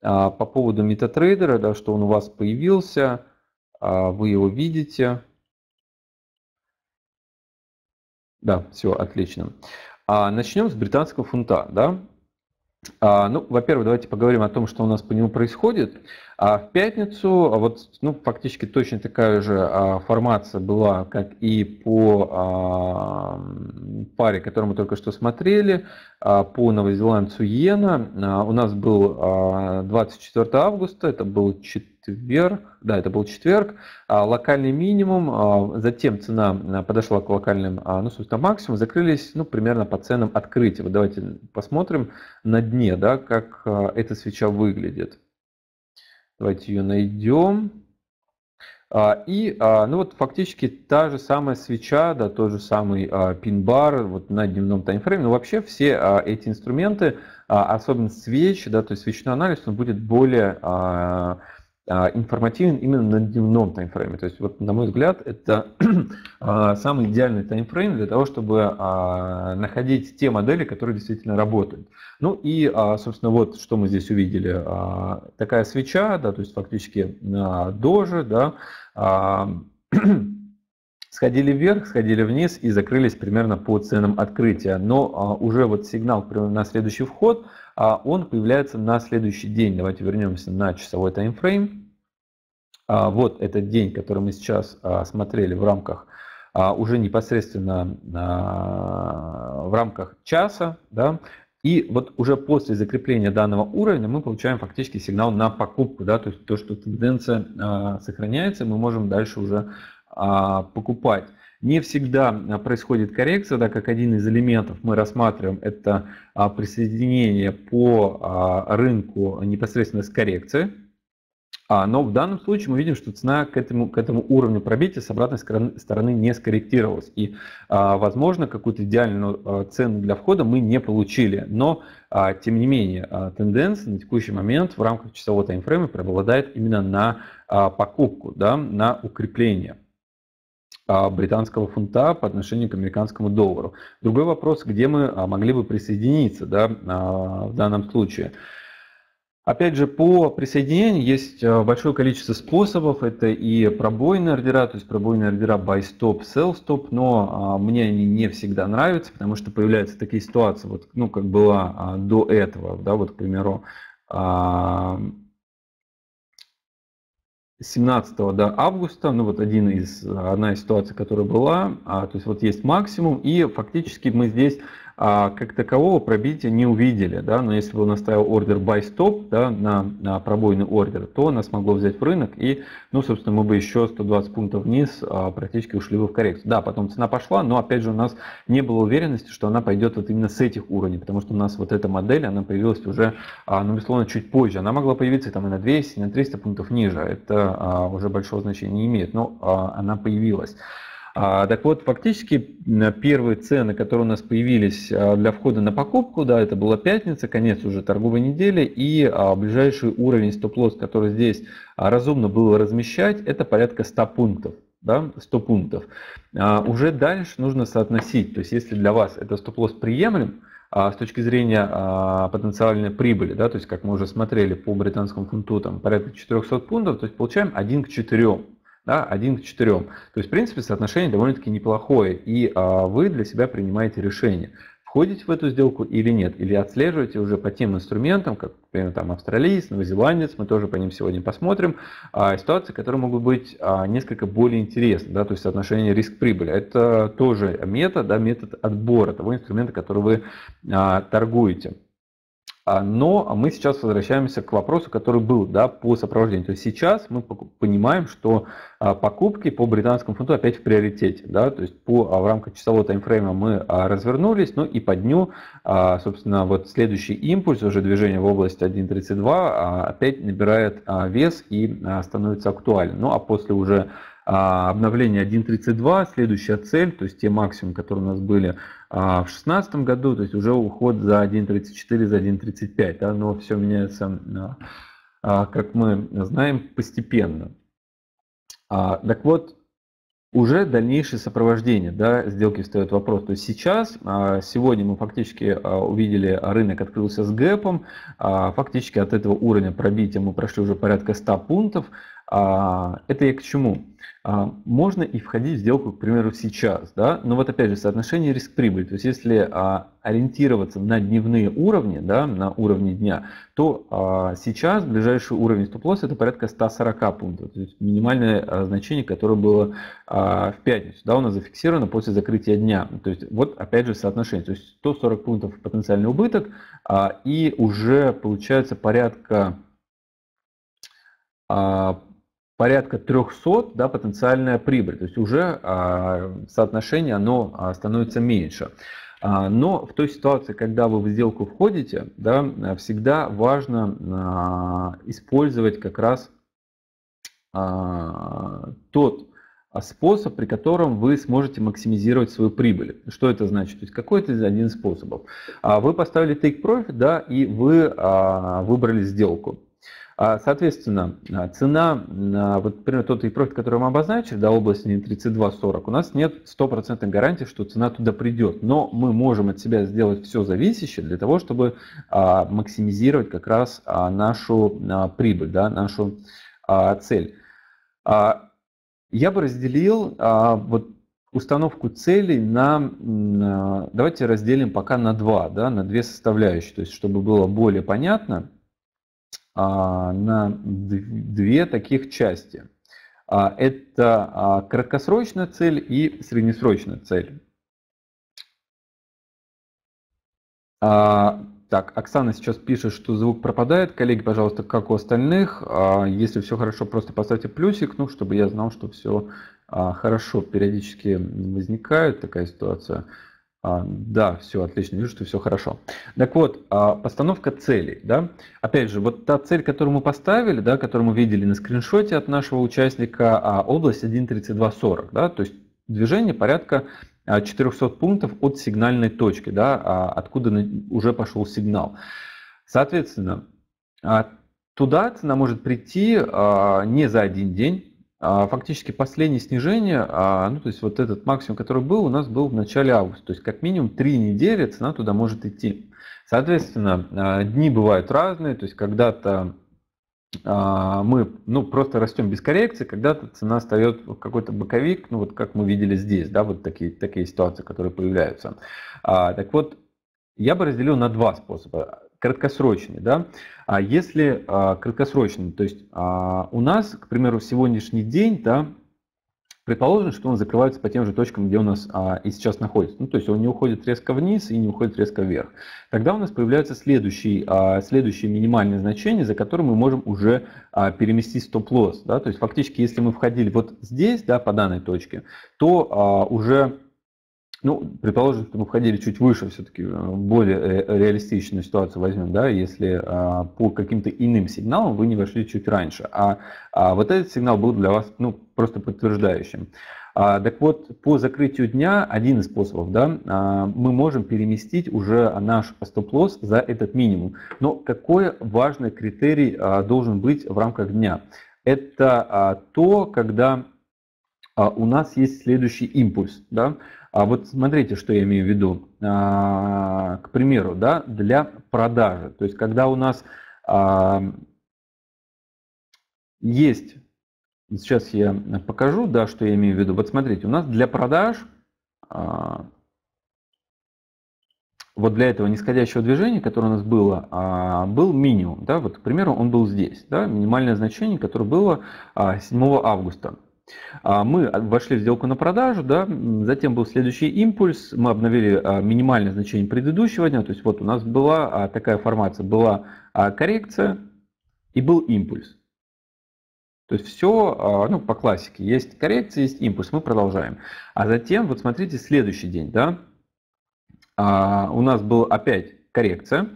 по поводу метатрейдера, да, что он у вас появился, вы его видите. Да, все, отлично. Начнем с британского фунта. Да? А, ну, во-первых, давайте поговорим о том, что у нас по нему происходит. А в пятницу а вот, ну, фактически точно такая же а, формация была, как и по а, паре, которую мы только что смотрели, а, по новозеландцу Йена. А, у нас был а, 24 августа, это был четверг, да, это был четверг, а, локальный минимум, а, затем цена а, подошла к локальным, а, ну, собственно, максимуму, закрылись, ну, примерно по ценам открытия. Вот давайте посмотрим на дне, да, как а, эта свеча выглядит. Давайте ее найдем. А, и, а, ну вот фактически та же самая свеча, да, тот же самый а, пин-бар вот на дневном таймфрейме. Но ну, вообще все эти инструменты, особенно свеч, да, то есть свечной анализ, он будет более а, информативен именно на дневном таймфрейме. То есть, вот, на мой взгляд, это а, самый идеальный таймфрейм для того, чтобы а, находить те модели, которые действительно работают. Ну и, собственно, вот что мы здесь увидели. Такая свеча, да, то есть фактически дожи, да, сходили вверх, сходили вниз и закрылись примерно по ценам открытия. Но уже вот сигнал на следующий вход – а он появляется на следующий день. Давайте вернемся на часовой таймфрейм. А, вот этот день, который мы сейчас а, смотрели в рамках а, уже непосредственно в рамках часа, да, и вот уже после закрепления данного уровня мы получаем фактически сигнал на покупку, да, то есть то, что тенденция сохраняется, мы можем дальше уже покупать. Не всегда а, происходит коррекция, так как один из элементов мы рассматриваем это а, присоединение по а, рынку непосредственно с коррекцией. Но в данном случае мы видим, что цена к этому, к этому уровню пробития с обратной стороны не скорректировалась. И, возможно, какую-то идеальную цену для входа мы не получили. Но, тем не менее, тенденция на текущий момент в рамках часового таймфрейма преобладает именно на покупку, да, на укрепление. А, британского фунта по отношению к американскому доллару. Другой вопрос, где мы а, могли бы присоединиться да, а, в данном случае. Опять же, по присоединению есть большое количество способов. Это и пробойные ордера, то есть пробойные ордера buy stop, sell stop, но мне они не всегда нравятся, потому что появляются такие ситуации, вот, ну, как была до этого, да, вот, к примеру, 17 до августа, ну вот один из, э, одна из ситуаций, которая была, а, то есть вот есть максимум, и фактически мы здесь а, как такового пробития не увидели. Да? Но если бы он оставил ордер buy stop да, на, на пробойный ордер, то нас могло взять в рынок и, ну, собственно, мы бы еще 120 пунктов вниз а, практически ушли бы в коррекцию. Да, потом цена пошла, но опять же у нас не было уверенности, что она пойдет вот именно с этих уровней, потому что у нас вот эта модель, она появилась уже, а, ну, безусловно, чуть позже. Она могла появиться там и на 200, и на 300 пунктов ниже. Это а, уже большого значения не имеет, но а, она появилась. А, так вот, фактически первые цены, которые у нас появились а, для входа на покупку, да, это была пятница, конец уже торговой недели, и а, ближайший уровень стоп-лосс, который здесь разумно было размещать, это порядка 100 пунктов. Да, 100 пунктов. уже дальше нужно соотносить, то есть если для вас это стоп-лосс приемлем, с точки зрения потенциальной прибыли, да, то есть как мы уже смотрели по британскому фунту, там порядка 400 пунктов, то есть получаем 1 к 4 да, 1 к 4. То есть, в принципе, соотношение довольно-таки неплохое, и а, вы для себя принимаете решение, входите в эту сделку или нет, или отслеживаете уже по тем инструментам, как, например, там австралиец, новозеландец, мы тоже по ним сегодня посмотрим, а, ситуации, которые могут быть а, несколько более интересны, да, то есть соотношение риск-прибыль. Это тоже метод, да, метод отбора того инструмента, который вы а, торгуете. А, но мы сейчас возвращаемся к вопросу, который был да, по сопровождению. То есть сейчас мы понимаем, что а, покупки по британскому фунту опять в приоритете. Да? То есть по, а, в рамках часового таймфрейма мы развернулись, ну и по дню, собственно, вот следующий импульс, уже движение в область 1.32, опять набирает вес и становится актуальным. Ну а после уже обновления 1.32, следующая цель, то есть те максимумы, которые у нас были а в 2016 году, то есть уже уход за 1.34, за 1.35, да, но все меняется, а, как мы знаем, постепенно. А, так вот, уже дальнейшее сопровождение да, сделки встает вопрос. То есть сейчас, а, сегодня мы фактически увидели, рынок открылся с гэпом, фактически от этого уровня пробития мы прошли уже порядка 100 пунктов. Это я к чему? А, можно и входить в сделку, к примеру, сейчас, да, но вот опять же соотношение риск-прибыль, то есть если а, ориентироваться на дневные уровни, да, на уровни дня, то а, сейчас ближайший уровень стоп-лосс это порядка 140 пунктов, то есть минимальное а, значение, которое было а, в пятницу, да, у нас зафиксировано после закрытия дня, то есть вот опять же соотношение, то есть 140 пунктов потенциальный убыток а, и уже получается порядка а, порядка 300 да, потенциальная прибыль. То есть уже а, соотношение оно а, становится меньше. А, но в той ситуации, когда вы в сделку входите, да, всегда важно а, использовать как раз а, тот способ, при котором вы сможете максимизировать свою прибыль. Что это значит? То есть какой это один из способов. Вы поставили take profit, да, и вы выбрали сделку. А, соответственно, а, цена, а, вот, например, тот и профит, который мы обозначили, до области 40 у нас нет стопроцентной гарантии, что цена туда придет. Но мы можем от себя сделать все зависящее для того, чтобы максимизировать как раз нашу прибыль, да, нашу цель. Я бы разделил вот установку целей на, давайте разделим пока на два, да, на две составляющие, то есть чтобы было более понятно. А, на две таких части. А, это а, краткосрочная цель и среднесрочная цель. Так, Оксана сейчас пишет, что звук пропадает. Коллеги, пожалуйста, как у остальных. Если все хорошо, просто поставьте плюсик, ну, чтобы я знал, что все хорошо. Периодически возникает такая ситуация. А, да, все отлично, вижу, что все хорошо. Так вот, а, постановка целей, да. Опять же, вот та цель, которую мы поставили, да, которую мы видели на скриншоте от нашего участника, а, область 1.3240, да, то есть движение порядка 400 а, пунктов от сигнальной точки, да, а, откуда уже пошел сигнал. Соответственно, а, туда цена может прийти не за один день, а, фактически последнее снижение, а, ну то есть вот этот максимум, который был, у нас был в начале августа. То есть как минимум три недели цена туда может идти. Соответственно, а, дни бывают разные, то есть когда-то мы ну, просто растем без коррекции, когда-то цена встает в какой-то боковик, ну вот как мы видели здесь, да, вот такие, такие ситуации, которые появляются. так вот, я бы разделил на два способа краткосрочный, да, а если а, краткосрочный, то есть а, у нас, к примеру, сегодняшний день, да, предположим, что он закрывается по тем же точкам, где у нас а, и сейчас находится, ну, то есть он не уходит резко вниз и не уходит резко вверх, тогда у нас появляется следующий, а, следующее минимальное значение, за которым мы можем уже а, переместить стоп-лосс, да, то есть фактически, если мы входили вот здесь, да, по данной точке, то а, уже ну, предположим, что мы входили чуть выше, все-таки э, более реалистичную ситуацию возьмем, да, если а, по каким-то иным сигналам вы не вошли чуть раньше, а, а вот этот сигнал был для вас, ну, просто подтверждающим. А, так вот, по закрытию дня один из способов, да, а, мы можем переместить уже наш стоп-лосс за этот минимум. Но какой важный критерий а, должен быть в рамках дня? Это а, то, когда а, у нас есть следующий импульс. Да? А вот смотрите, что я имею в виду. А, к примеру, да, для продажи. То есть, когда у нас а, есть, сейчас я покажу, да, что я имею в виду. Вот смотрите, у нас для продаж, а, вот для этого нисходящего движения, которое у нас было, был минимум. Да, вот, к примеру, он был здесь, да, минимальное значение, которое было 7 августа. А мы вошли в сделку на продажу, да, затем был следующий импульс, мы обновили а, минимальное значение предыдущего дня, то есть вот у нас была а, такая формация, была коррекция и был импульс. То есть все ну, по классике, есть коррекция, есть импульс, мы продолжаем. А затем, вот смотрите, следующий день, да, у нас был опять коррекция,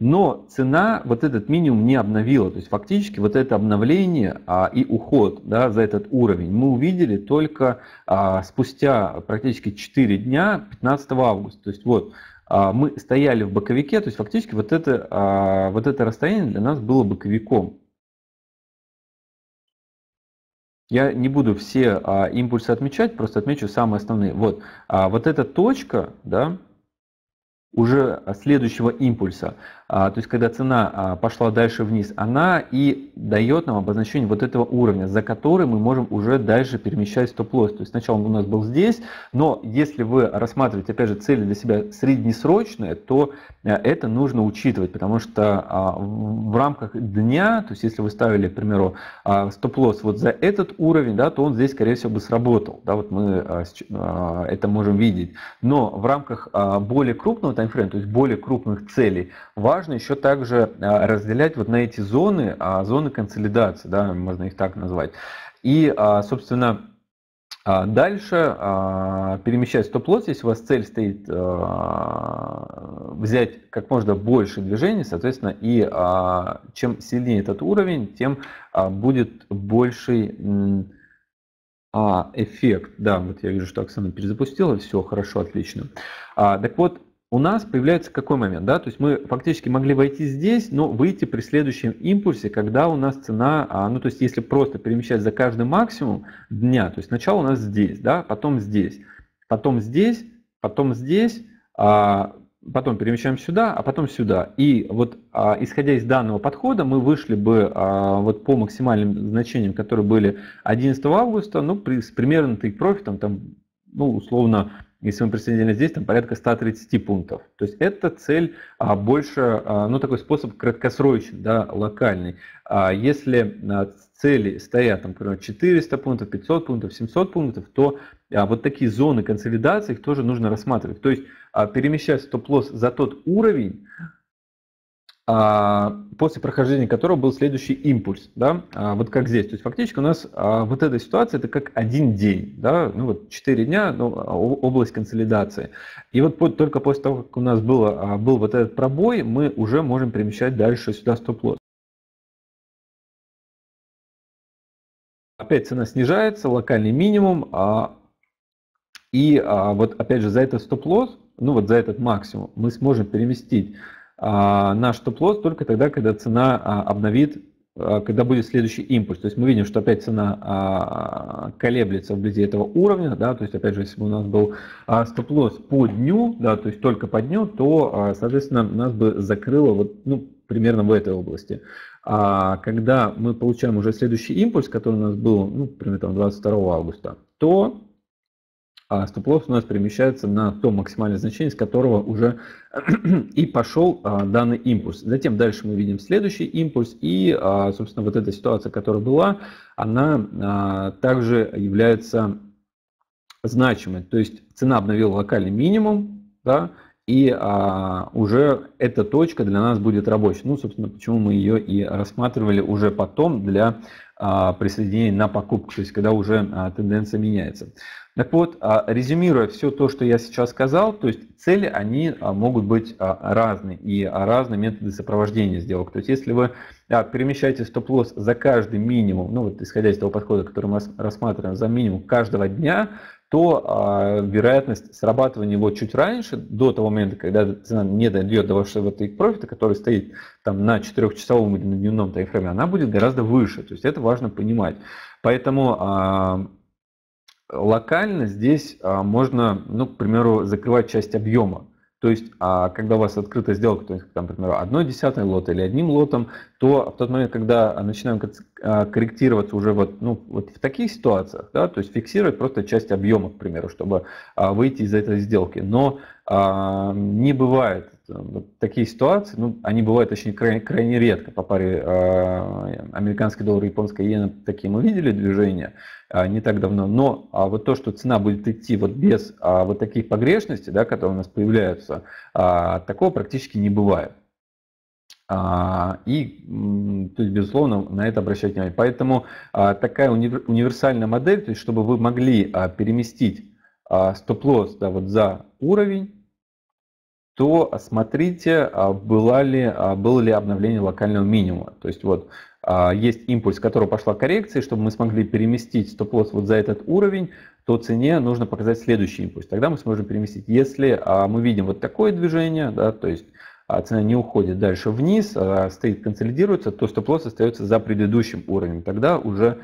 но цена вот этот минимум не обновила. То есть фактически вот это обновление а, и уход да, за этот уровень мы увидели только а, спустя практически 4 дня 15 августа. То есть вот а, мы стояли в боковике, то есть фактически вот это, а, вот это расстояние для нас было боковиком. Я не буду все а, импульсы отмечать, просто отмечу самые основные. Вот, а, вот эта точка, да, уже следующего импульса, а, то есть когда цена а, пошла дальше вниз, она и дает нам обозначение вот этого уровня, за который мы можем уже дальше перемещать стоп-лосс. То есть сначала он у нас был здесь, но если вы рассматриваете, опять же, цели для себя среднесрочные, то э, это нужно учитывать, потому что а, в рамках дня, то есть если вы ставили, к примеру, стоп-лосс вот за этот уровень, да, то он здесь, скорее всего, бы сработал. Да, вот мы это можем видеть. Но в рамках более крупного таймфрейма, то есть более крупных целей, важно важно еще также а, разделять вот на эти зоны, а, зоны консолидации, да, можно их так назвать. И, а, собственно, Дальше перемещать стоп-лосс, если у вас цель стоит взять как можно больше движений, соответственно, и чем сильнее этот уровень, тем будет больший эффект. Да, вот я вижу, что Оксана перезапустила, все хорошо, отлично. Так вот, у нас появляется какой момент, да, то есть мы фактически могли войти здесь, но выйти при следующем импульсе, когда у нас цена, а, ну то есть если просто перемещать за каждый максимум дня, то есть сначала у нас здесь, да, потом здесь, потом здесь, потом здесь, а, потом перемещаем сюда, а потом сюда. И вот а, исходя из данного подхода, мы вышли бы а, вот по максимальным значениям, которые были 11 августа, ну, при, с примерно тейк-профитом, там, ну, условно, если мы присоединили здесь, там порядка 130 пунктов. То есть это цель а, больше, а, ну такой способ краткосрочный, да, локальный. А если а, цели стоят, там, например, 400 пунктов, 500 пунктов, 700 пунктов, то а, вот такие зоны консолидации их тоже нужно рассматривать. То есть а, перемещать стоп-лосс за тот уровень, а, после прохождения которого был следующий импульс, да, а, вот как здесь. То есть фактически у нас а, вот эта ситуация, это как один день, да, ну вот 4 дня, ну, область консолидации. И вот только после того, как у нас было, был вот этот пробой, мы уже можем перемещать дальше сюда стоп-лосс. Опять цена снижается, локальный минимум, а и вот опять же за этот стоп-лосс, ну вот за этот максимум мы сможем переместить а, наш стоп-лосс только тогда, когда цена а, обновит, а, когда будет следующий импульс. То есть мы видим, что опять цена колеблется вблизи этого уровня, да, то есть опять же, если бы у нас был стоп-лосс по дню, да, то есть только по дню, то, соответственно, нас бы закрыло вот, ну, примерно в этой области. А когда мы получаем уже следующий импульс, который у нас был, ну, примерно там 22 августа, то а стоп-лосс у нас перемещается на то максимальное значение, с которого уже и пошел а, данный импульс. Затем дальше мы видим следующий импульс, и, а, собственно, вот эта ситуация, которая была, она а, также является значимой. То есть цена обновила локальный минимум, да, и а, уже эта точка для нас будет рабочей. Ну, собственно, почему мы ее и рассматривали уже потом для а, присоединения на покупку, то есть когда уже а, тенденция меняется. Так вот, а, резюмируя все то, что я сейчас сказал, то есть цели, они а, могут быть а, разные и разные методы сопровождения сделок. То есть если вы перемещаете стоп-лосс за каждый минимум, ну вот исходя из того подхода, который мы рассматриваем, за минимум каждого дня, то вероятность срабатывания его чуть раньше, до того момента, когда цена не дойдет до вашего take профита, который стоит там на 4-часовом или на дневном таймфрейме, она будет гораздо выше. То есть это важно понимать. Поэтому Локально здесь а, можно, ну, к примеру, закрывать часть объема. То есть, а, когда у вас открыта сделка, то есть, там, например, одной десятой лота или одним лотом, то в тот момент, когда а, начинаем корректироваться уже вот, ну, вот в таких ситуациях, да, то есть фиксировать просто часть объема, к примеру, чтобы выйти из этой сделки. Но не бывает вот такие ситуации, ну, они бывают очень крайне, крайне редко. По паре э, а, американский доллар и японская иена такие мы видели движения э, не так давно. Но а вот то, что цена будет идти вот без а, вот таких погрешностей, да, которые у нас появляются, а, такого практически не бывает. А, и, то есть, безусловно, на это обращать внимание. Поэтому а, такая универ, универсальная модель, то есть, чтобы вы могли а, переместить а, стоп-лосс да, вот за уровень, то смотрите, а, было ли, а, было ли обновление локального минимума. То есть вот а, есть импульс, который пошла коррекции чтобы мы смогли переместить стоп-лосс вот за этот уровень, то цене нужно показать следующий импульс. Тогда мы сможем переместить. Если мы видим вот такое движение, да, то есть цена не уходит дальше вниз, стоит, консолидируется, то стоп-лосс остается за предыдущим уровнем. Тогда уже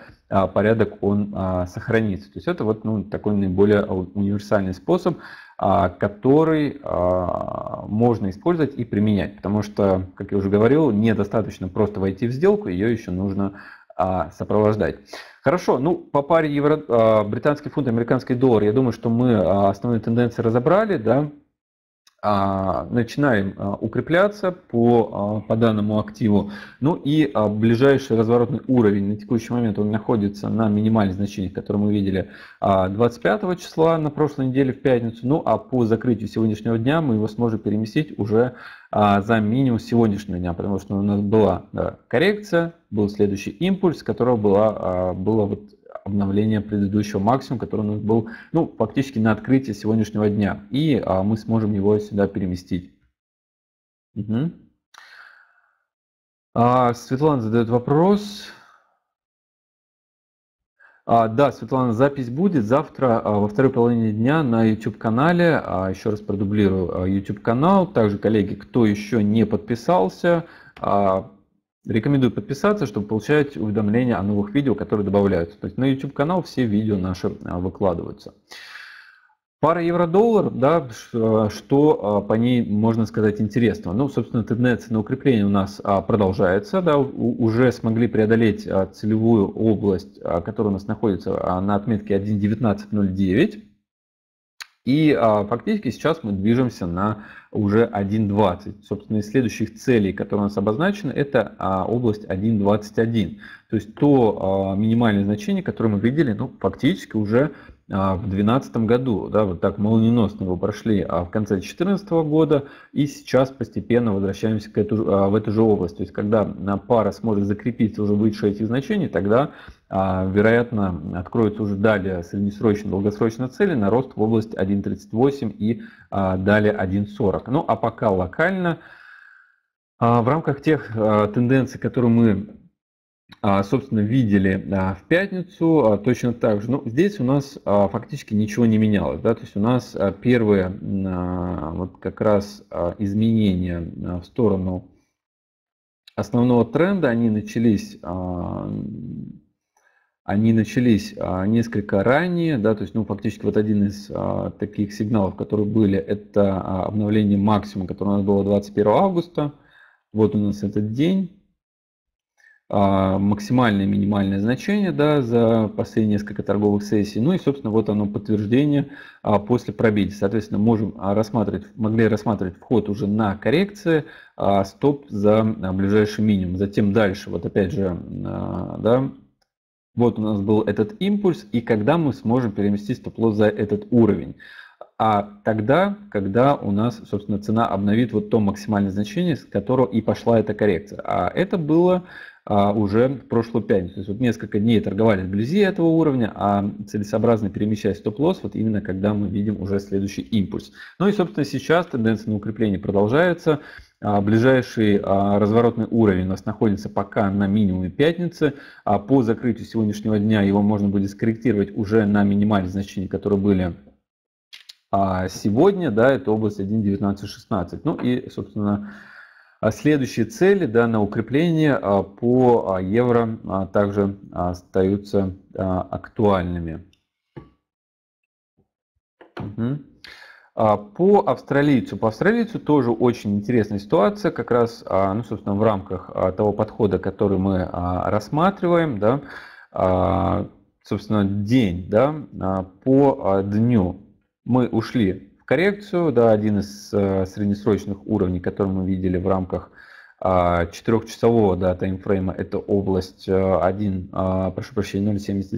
порядок он сохранится. То есть это вот ну, такой наиболее универсальный способ. А, который а, можно использовать и применять. Потому что, как я уже говорил, недостаточно просто войти в сделку, ее еще нужно а, сопровождать. Хорошо, ну по паре евро, британский фунт, американский доллар, я думаю, что мы основные тенденции разобрали, да, а, начинаем а, укрепляться по, а, по данному активу. Ну и ближайший разворотный уровень на текущий момент он находится на минимальных значениях, которые мы видели 25 числа на прошлой неделе в пятницу. Ну а по закрытию сегодняшнего дня мы его сможем переместить уже за минимум сегодняшнего дня, потому что у нас была коррекция, был следующий импульс, которого была, была вот обновление предыдущего максимума, который у нас был ну, фактически на открытии сегодняшнего дня. И а, мы сможем его сюда переместить. Угу. А, Светлана задает вопрос. А, да, Светлана, запись будет завтра а, во второй половине дня на YouTube-канале. А, еще раз продублирую а, YouTube-канал. Также, коллеги, кто еще не подписался, а, Рекомендую подписаться, чтобы получать уведомления о новых видео, которые добавляются. То есть на YouTube-канал все видео наши а, выкладываются. Пара евро-доллар, да, что а, по ней можно сказать интересного? Ну, собственно, тенденция на укрепление у нас а, продолжается, да, уже смогли преодолеть целевую область, которая у нас находится на отметке 1.1909. И а, фактически сейчас мы движемся на уже 1.20. Собственно, из следующих целей, которые у нас обозначены, это а, область 1.21. То есть то а, минимальное значение, которое мы видели, ну, фактически уже а, в 2012 году, да, вот так молниеносно его прошли а в конце 2014 года, и сейчас постепенно возвращаемся к эту, а, в эту же область. То есть, когда пара сможет закрепиться уже выше этих значений, тогда а, вероятно, откроются уже далее среднесрочные долгосрочные цели на рост в область 1.38 и а, далее 1.40. Ну а пока локально, а, в рамках тех тенденций, которые мы, собственно, видели в пятницу, точно так же, ну, здесь у нас фактически ничего не менялось. Да? То есть у нас первые вот как раз изменения в сторону основного тренда, они начались они начались а, несколько ранее, да, то есть, ну, фактически вот один из а, таких сигналов, которые были, это а, обновление максимума, которое у нас было 21 августа, вот у нас этот день, а, максимальное и минимальное значение, да, за последние несколько торговых сессий, ну и, собственно, вот оно подтверждение а, после пробития, соответственно, можем а, рассматривать, могли рассматривать вход уже на коррекции, а стоп за ближайший минимум, затем дальше, вот опять же, да, вот у нас был этот импульс, и когда мы сможем перевести стоп-лосс за этот уровень. А тогда, когда у нас, собственно, цена обновит вот то максимальное значение, с которого и пошла эта коррекция. А это было а уже прошлую пятницу. То есть вот несколько дней торговали вблизи этого уровня, а целесообразно перемещать стоп-лосс, вот именно когда мы видим уже следующий импульс. Ну и, собственно, сейчас тенденция на укрепление продолжается. А, ближайший а, разворотный уровень у нас находится пока на минимуме пятницы. А по закрытию сегодняшнего дня его можно будет скорректировать уже на минимальные значения, которые были сегодня. Да, это область 1.19.16. Ну и, собственно, а следующие цели да, на укрепление а, по а, евро также остаются актуальными. Угу. По австралийцу. По австралийцу тоже очень интересная ситуация, как раз, ну, собственно, в рамках того подхода, который мы рассматриваем, да, собственно, день, да, по дню мы ушли коррекцию, да, один из э, среднесрочных уровней, который мы видели в рамках а, четырехчасового да, таймфрейма, это область 1, э, а, прошу прощения, 0,77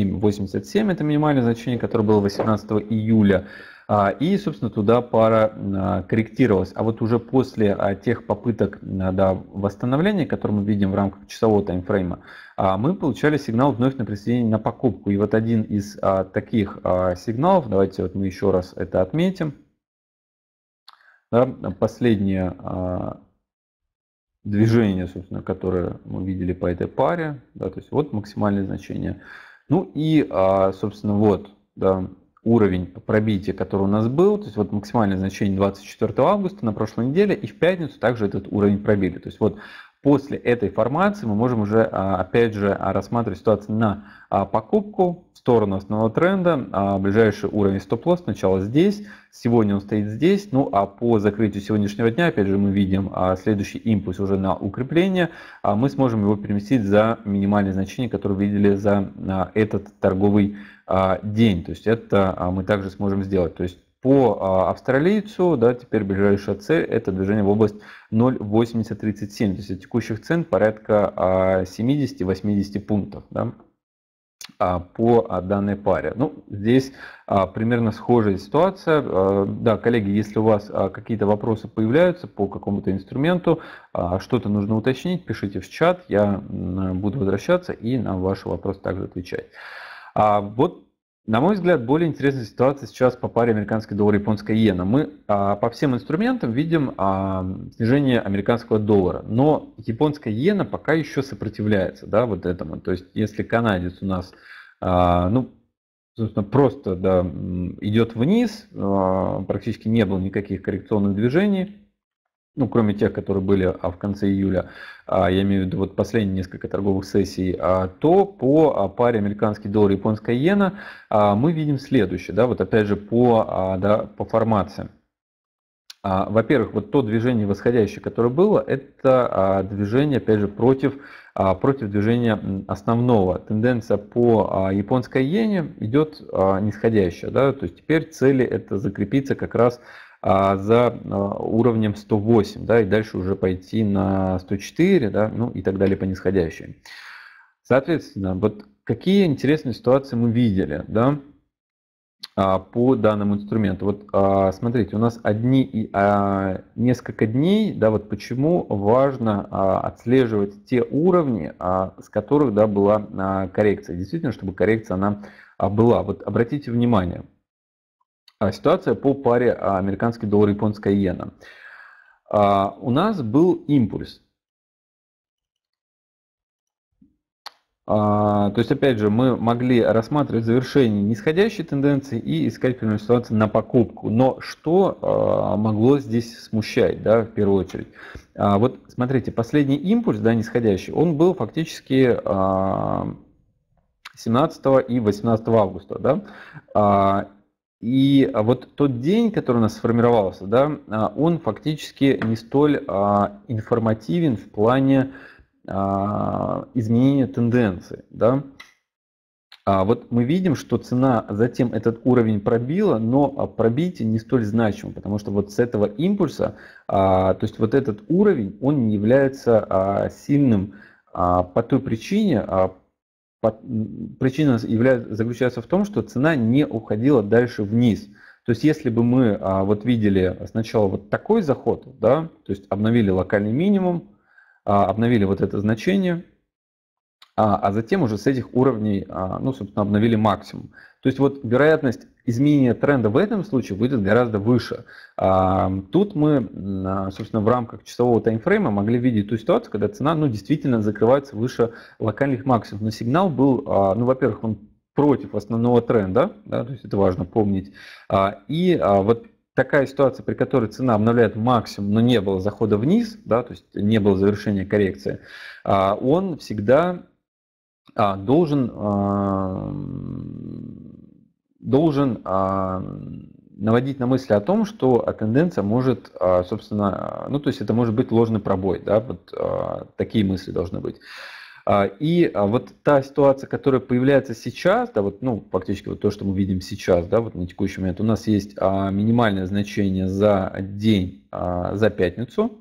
87. это минимальное значение, которое было 18 июля. А, и, собственно, туда пара а, корректировалась. А вот уже после а, тех попыток да, восстановления, которые мы видим в рамках часового таймфрейма, мы получали сигнал вновь на присоединение на покупку. И вот один из таких сигналов, давайте вот мы еще раз это отметим. Да, последнее движение, собственно, которое мы видели по этой паре, да, то есть вот максимальное значение – ну и, а, собственно, вот да, уровень пробития, который у нас был, то есть вот максимальное значение 24 августа на прошлой неделе, и в пятницу также этот уровень пробили. То есть вот после этой формации мы можем уже, а, опять же, а, рассматривать ситуацию на покупку, сторону основного тренда, а ближайший уровень стоп-лосс сначала здесь, сегодня он стоит здесь, ну а по закрытию сегодняшнего дня, опять же, мы видим а, следующий импульс уже на укрепление, а мы сможем его переместить за минимальные значения, которые видели за а, этот торговый а, день, то есть это а, мы также сможем сделать, то есть по а, австралийцу, да, теперь ближайшая цель это движение в область 0.8037, то есть от текущих цен порядка 70-80 а, пунктов, да. А, по а, данной паре. Ну, здесь а, примерно схожая ситуация. Да, коллеги, если у вас какие-то вопросы появляются по какому-то инструменту, что-то нужно уточнить, пишите в чат, я буду возвращаться и на ваши вопросы также отвечать. Вот на мой взгляд, более интересная ситуация сейчас по паре американский доллар и японская иена. Мы а, по всем инструментам видим а, снижение американского доллара, но японская иена пока еще сопротивляется да, вот этому. То есть, если канадец у нас а, ну, собственно, просто да, идет вниз, а, практически не было никаких коррекционных движений, ну, кроме тех, которые были а в конце июля, а, я имею в виду вот последние несколько торговых сессий, а, то по а, паре американский доллар и японская иена мы видим следующее, да, вот опять же по, да, по формации. Во-первых, вот то движение восходящее, которое было, это движение, опять же, против, против движения основного. Тенденция по японской иене идет нисходящая. Да? То есть теперь цели это закрепиться как раз а, за а, уровнем 108, да, и дальше уже пойти на 104, да, ну и так далее по нисходящей. Соответственно, вот какие интересные ситуации мы видели, да, а, по данному инструменту. Вот смотрите, у нас одни и несколько дней, да, вот почему важно отслеживать те уровни, с которых, да, была коррекция. Действительно, чтобы коррекция она была. Вот обратите внимание, а, ситуация по паре а, американский доллар и японская иена. А, у нас был импульс. То есть, опять же, мы могли рассматривать завершение нисходящей тенденции и искать примерную ситуацию на покупку. Но что могло здесь смущать, да, в первую очередь? Вот смотрите, последний импульс, да, нисходящий, он был фактически 17 и 18 августа, да? И а, вот тот день, который у нас сформировался, да, а, он фактически не столь а, информативен в плане изменения тенденции. Да? А вот мы видим, что цена затем этот уровень пробила, но пробитие не столь значимо, потому что вот с этого импульса, то есть вот этот уровень, он не является сильным по той причине, а Причина является, заключается в том, что цена не уходила дальше вниз. То есть если бы мы а, вот видели сначала вот такой заход, да, то есть обновили локальный минимум, а, обновили вот это значение, а, а затем уже с этих уровней, а, ну, собственно, обновили максимум, то есть вот вероятность изменения тренда в этом случае будет гораздо выше. А, тут мы, а, собственно, в рамках часового таймфрейма могли видеть ту ситуацию, когда цена ну, действительно закрывается выше локальных максимумов. Но сигнал был, а, ну, во-первых, он против основного тренда, да, то есть это важно помнить. И вот такая ситуация, при которой цена обновляет максимум, но не было захода вниз, да, то есть не было завершения коррекции, он всегда должен должен а, наводить на мысли о том, что а, тенденция может, а, собственно, ну то есть это может быть ложный пробой, да, вот такие мысли должны быть. И вот та ситуация, которая появляется сейчас, да, вот, ну, фактически вот то, что мы видим сейчас, да, вот на текущий момент, у нас есть минимальное значение за день, за пятницу,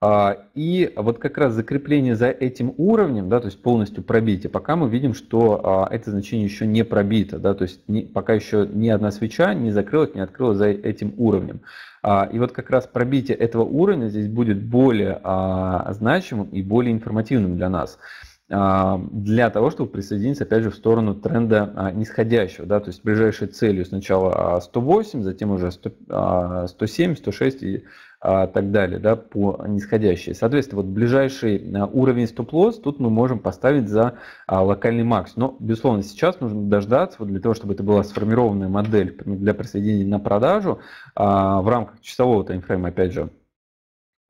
а, и вот как раз закрепление за этим уровнем, да, то есть полностью пробитие, пока мы видим, что а, это значение еще не пробито, да, то есть не, пока еще ни одна свеча не закрылась, не открылась за этим уровнем. А, и вот как раз пробитие этого уровня здесь будет более значимым и более информативным для нас для того, чтобы присоединиться, опять же, в сторону тренда нисходящего. Да? То есть ближайшей целью сначала 108, затем уже 107, 106 и а, так далее, да, по нисходящей. Соответственно, вот ближайший а, уровень стоп-лосс тут мы можем поставить за а, локальный макс. Но, безусловно, сейчас нужно дождаться, вот для того, чтобы это была сформированная модель для присоединения на продажу в рамках часового таймфрейма, опять же,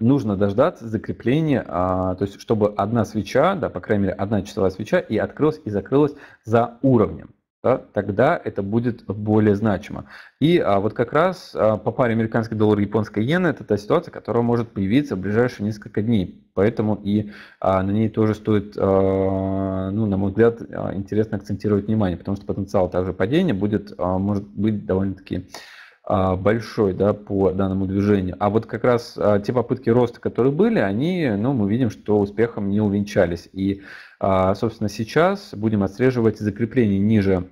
нужно дождаться закрепления, то есть чтобы одна свеча, да, по крайней мере одна часовая свеча и открылась и закрылась за уровнем тогда это будет более значимо. И а, вот как раз а, по паре американский доллар и японская иена это та ситуация, которая может появиться в ближайшие несколько дней. Поэтому и а, на ней тоже стоит, ну, на мой взгляд, интересно акцентировать внимание, потому что потенциал также падения будет, может быть довольно-таки большой да, по данному движению. А вот как раз те попытки роста, которые были, они, ну, мы видим, что успехом не увенчались. И, собственно, сейчас будем отслеживать закрепление ниже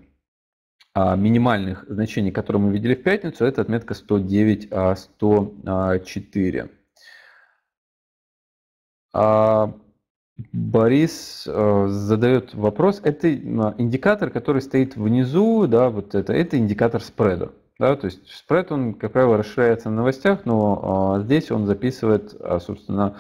а, минимальных значений, которые мы видели в пятницу, это отметка 109-104. А, а, Борис э, задает вопрос. Это э, индикатор, который стоит внизу, да, вот это, это индикатор спреда. Да, то есть спред, он, как правило, расширяется на новостях, но а, здесь он записывает, а, собственно,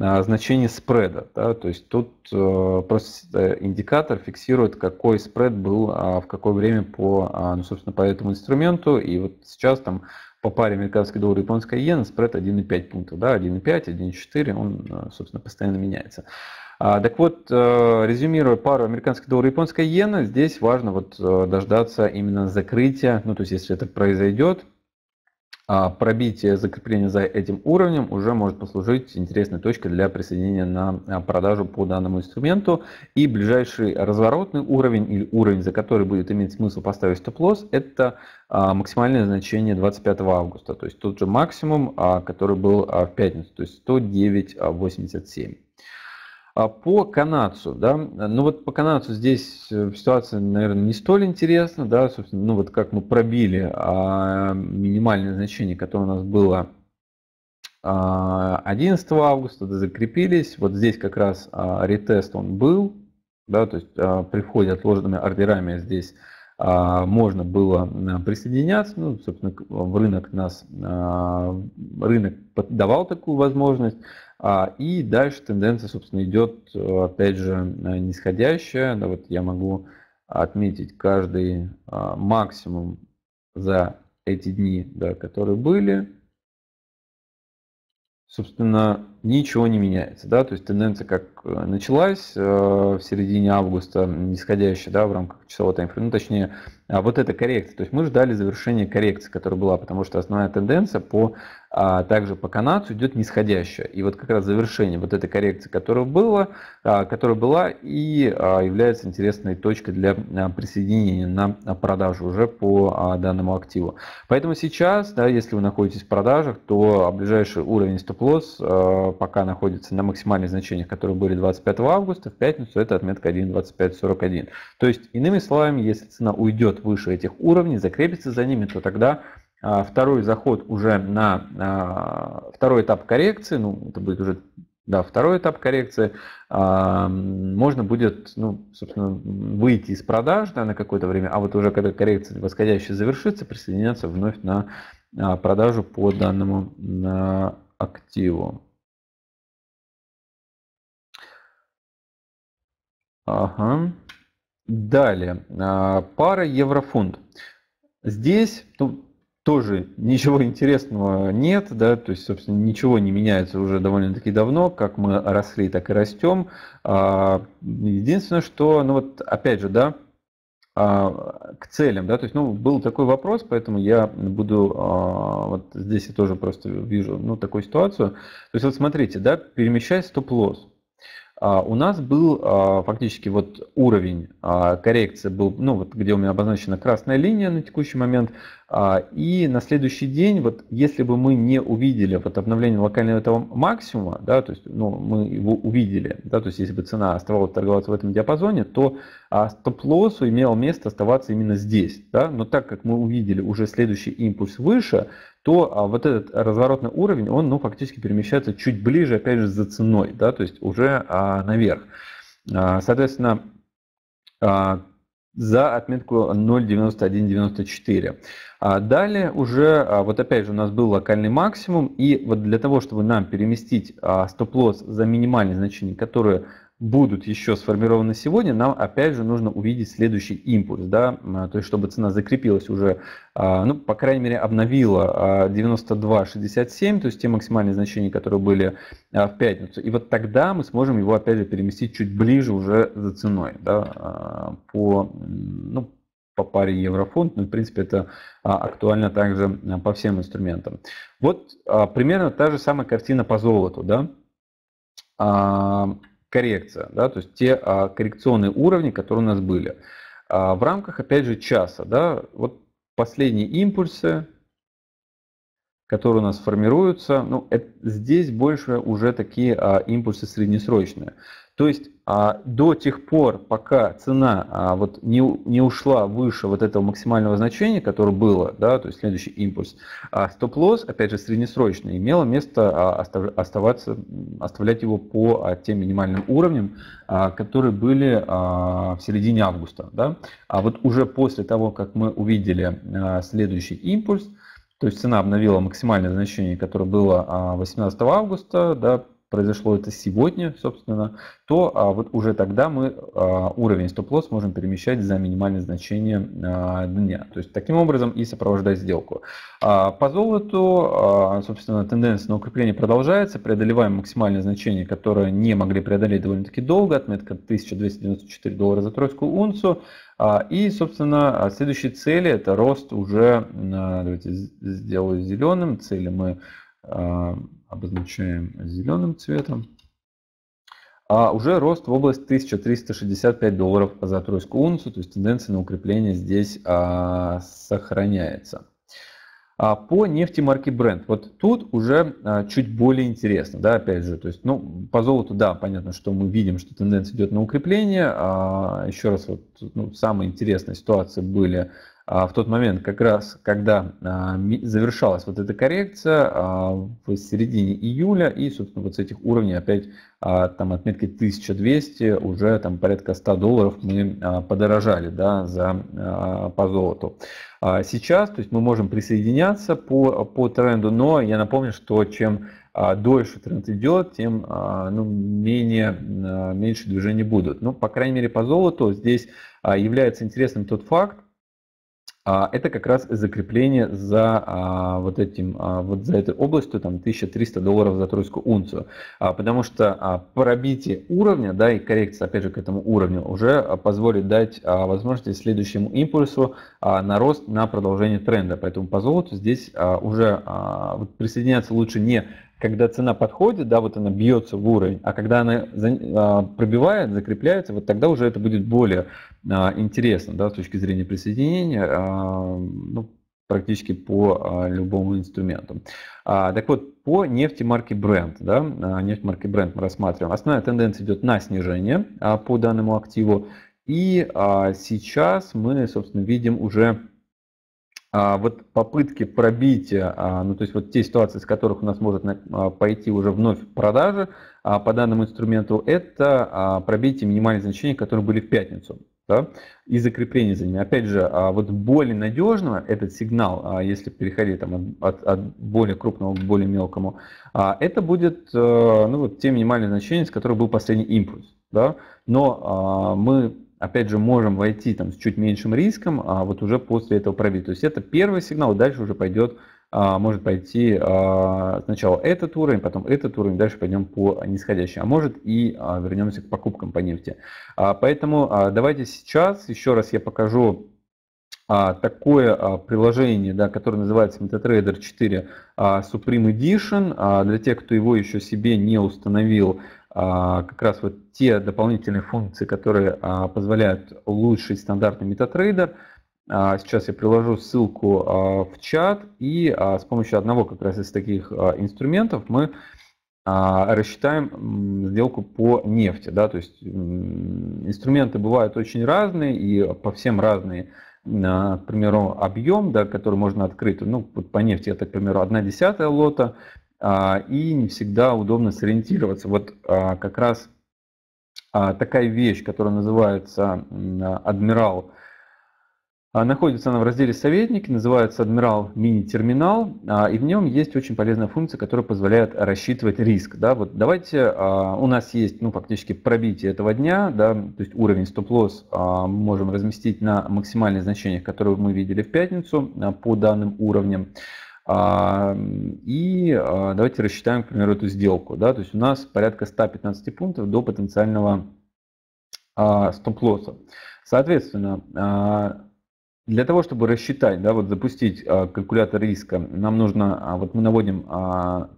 а, значение спреда. Да, то есть тут а, просто э, индикатор фиксирует, какой спред был а, в какое время по, а, ну, собственно, по этому инструменту. И вот сейчас там по паре американский доллар и японская иена спред 1,5 пункта, Да, 1,5, 1,4, он, э, собственно, постоянно меняется. А, так вот, э, резюмируя пару американский доллар и японская иена, здесь важно вот э, дождаться именно закрытия, ну, то есть, если это произойдет, а, пробитие закрепления за этим уровнем уже может послужить интересной точкой для присоединения на а, продажу по данному инструменту. И ближайший разворотный уровень или уровень, за который будет иметь смысл поставить стоп-лосс, это а, максимальное значение 25 августа, то есть тот же максимум, который был в пятницу, то есть 109.87. А по канадцу, да, ну вот по канадцу здесь э, ситуация, наверное, не столь интересна, да, собственно, ну вот как мы пробили а, минимальное значение, которое у нас было 11 а, августа, да, закрепились, вот здесь как раз а, ретест он был, да, то есть а, при входе отложенными ордерами здесь а, можно было э, присоединяться. Ну, собственно, в рынок нас рынок давал такую возможность. А, и дальше тенденция, собственно, идет, э, опять же, нисходящая. Да, вот я могу отметить каждый а, максимум за эти дни, да, которые были. Собственно, ничего не меняется. Да? То есть тенденция как э, началась э, в середине августа, нисходящая да, в рамках часового таймфрейма, ну, точнее, а, вот эта коррекция. То есть мы ждали завершения коррекции, которая была, потому что основная тенденция по а также по канадцу идет нисходящая. И вот как раз завершение вот этой коррекции, которая была, а, которая была и а, является интересной точкой для а, присоединения на продажу уже по данному активу. Поэтому сейчас, да, если вы находитесь в продажах, то ближайший уровень стоп-лосс пока находится на максимальных значениях, которые были 25 августа, в пятницу это отметка 1.2541. То есть, иными словами, если цена уйдет выше этих уровней, закрепится за ними, то тогда а второй заход уже на а, второй этап коррекции, ну, это будет уже да, второй этап коррекции, а, можно будет, ну, собственно, выйти из продаж да, на какое-то время, а вот уже когда коррекция восходящая завершится, присоединяться вновь на продажу по данному на активу. Ага. Далее, пара еврофунт. Здесь, ну, тоже ничего интересного нет, да, то есть, собственно, ничего не меняется уже довольно-таки давно, как мы росли, так и растем. А, единственное, что, ну вот, опять же, да, а, к целям, да, то есть, ну, был такой вопрос, поэтому я буду, а, вот здесь я тоже просто вижу, ну, такую ситуацию. То есть, вот смотрите, да, перемещай стоп-лосс. А, у нас был а, фактически вот уровень а, коррекции был, ну вот где у меня обозначена красная линия на текущий момент, и на следующий день, вот если бы мы не увидели вот обновление локального этого максимума, да, то есть ну, мы его увидели, да, то есть если бы цена оставалась торговаться в этом диапазоне, то стоп-лоссу имел место оставаться именно здесь, да, но так как мы увидели уже следующий импульс выше, то а, вот этот разворотный уровень, он ну, фактически перемещается чуть ближе, опять же, за ценой, да, то есть уже а, наверх. А, соответственно, а, за отметку 0.9194. А далее уже, а, вот опять же, у нас был локальный максимум, и вот для того, чтобы нам переместить а, стоп-лосс за минимальное значение которое будут еще сформированы сегодня, нам опять же нужно увидеть следующий импульс, да, то есть чтобы цена закрепилась уже, а, ну, по крайней мере, обновила 92.67, а, то есть те максимальные значения, которые были а, в пятницу, и вот тогда мы сможем его опять же переместить чуть ближе уже за ценой, да, по, ну, по паре еврофунт, но ну, в принципе это актуально также по всем инструментам. Вот примерно та же самая картина по золоту, да, коррекция, да, то есть те а, коррекционные уровни, которые у нас были. А, в рамках, опять же, часа, да, вот последние импульсы, которые у нас формируются, ну, это, здесь больше уже такие а, импульсы среднесрочные. То есть а до тех пор, пока цена а, вот не, не ушла выше вот этого максимального значения, которое было, да, то есть следующий импульс, а стоп-лосс, опять же, среднесрочный, имело место оставаться, оставлять его по тем минимальным уровням, которые были в середине августа. Да? А вот уже после того, как мы увидели следующий импульс, то есть цена обновила максимальное значение, которое было 18 августа, да, произошло это сегодня, собственно, то а вот уже тогда мы а, уровень стоп-лосс можем перемещать за минимальное значение а, дня. То есть таким образом и сопровождать сделку. А, по золоту, а, собственно, тенденция на укрепление продолжается. Преодолеваем максимальное значение, которое не могли преодолеть довольно-таки долго. Отметка 1294 доллара за тройскую унцию. А, и, собственно, следующие цели это рост уже, а, давайте сделаю зеленым, цели мы а, обозначаем зеленым цветом. А уже рост в область 1365 долларов за тройскую унцию, то есть тенденция на укрепление здесь а, сохраняется. А по нефти марки Brent, вот тут уже а, чуть более интересно, да, опять же, то есть, ну, по золоту, да, понятно, что мы видим, что тенденция идет на укрепление, а, еще раз, вот, ну, самые интересные ситуации были а, в тот момент, как раз, когда а, завершалась вот эта коррекция а, в середине июля, и, собственно, вот с этих уровней опять там отметки 1200, уже там порядка 100 долларов мы подорожали да, за, по золоту. Сейчас, то есть мы можем присоединяться по, по тренду, но я напомню, что чем дольше тренд идет, тем ну, менее, меньше движений будут. но ну, по крайней мере, по золоту здесь является интересным тот факт, а, это как раз закрепление за а, вот этим, а, вот за этой областью, там 1300 долларов за тройскую унцию. потому что пробитие уровня, да, и коррекция, опять же, к этому уровню уже позволит дать возможность следующему импульсу на рост, на продолжение тренда. Поэтому по золоту здесь уже присоединяться лучше не когда цена подходит, да, вот она бьется в уровень, а когда она а, пробивает, закрепляется, вот тогда уже это будет более а, интересно, да, с точки зрения присоединения, а, ну, практически по любому инструменту. Так вот, по нефти марки Brent, да, нефть марки Brent мы рассматриваем. Основная тенденция идет на снижение по данному активу, и сейчас мы, собственно, видим уже а, вот попытки пробития, а, ну то есть вот те ситуации, с которых у нас может на, а, пойти уже вновь продажи а, по данному инструменту, это а, пробитие минимальных значений, которые были в пятницу. Да, и закрепление за ними. Опять же, а, вот более надежного этот сигнал, а, если переходить там, от, от более крупного к более мелкому, а, это будет э, ну, вот те минимальные значения, с которых был последний импульс. Да? Но мы опять же, можем войти там с чуть меньшим риском, а вот уже после этого пробить. То есть это первый сигнал, дальше уже пойдет, а, может пойти а, сначала этот уровень, потом этот уровень, дальше пойдем по нисходящей, а может и а, вернемся к покупкам по нефти. А, поэтому а, давайте сейчас, еще раз я покажу а, такое а, приложение, да, которое называется MetaTrader 4 а, Supreme Edition. А, для тех, кто его еще себе не установил, а, как раз вот те дополнительные функции, которые а, позволяют улучшить стандартный MetaTrader. А, сейчас я приложу ссылку в чат, и с помощью одного как раз из таких инструментов мы рассчитаем сделку по нефти. Да? То есть инструменты бывают очень разные и по всем разные. К примеру, объем, да, который можно открыть, ну, по нефти это, к примеру, 1 десятая лота, а, и не всегда удобно сориентироваться. Вот а, как раз а, такая вещь, которая называется «Адмирал», Находится она в разделе «Советники», называется «Адмирал мини-терминал», и в нем есть очень полезная функция, которая позволяет рассчитывать риск. Да, вот давайте, у нас есть ну, фактически пробитие этого дня, да, то есть уровень стоп-лосс мы можем разместить на максимальных значениях, которые мы видели в пятницу по данным уровням. А, и а, давайте рассчитаем, к примеру, эту сделку. Да? То есть у нас порядка 115 пунктов до потенциального а, стоп-лосса. Соответственно, для того, чтобы рассчитать, да, вот запустить калькулятор риска, нам нужно, вот мы наводим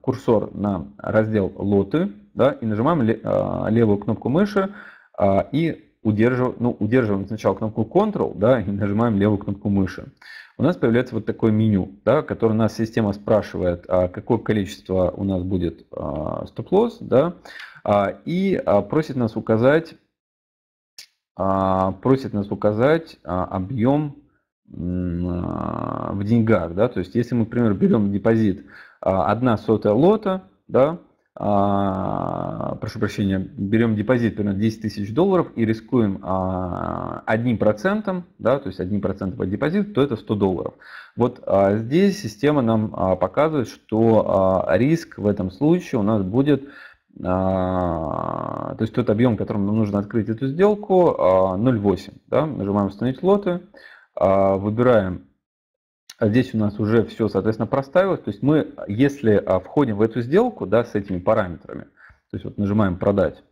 курсор на раздел лоты, да, и нажимаем левую кнопку мыши и удерживаем, ну, удерживаем сначала кнопку Ctrl, да, и нажимаем левую кнопку мыши у нас появляется вот такое меню, да, которое нас система спрашивает, а какое количество у нас будет а, стоп-лосс, да, а, и а, просит нас указать, а, просит нас указать а, объем а, в деньгах, да, то есть если мы, например, берем депозит а, 1 сотая лота, да, а, прошу прощения, берем депозит примерно 10 тысяч долларов и рискуем а, одним процентом, да, то есть одним процентом под депозит, то это 100 долларов. Вот а, здесь система нам показывает, что риск в этом случае у нас будет то есть тот объем, которым нам нужно открыть эту сделку, 0,8. Да? Нажимаем «Установить лоты», выбираем а здесь у нас уже все, соответственно, проставилось. То есть мы, если а, входим в эту сделку да, с этими параметрами, то есть вот нажимаем «Продать»,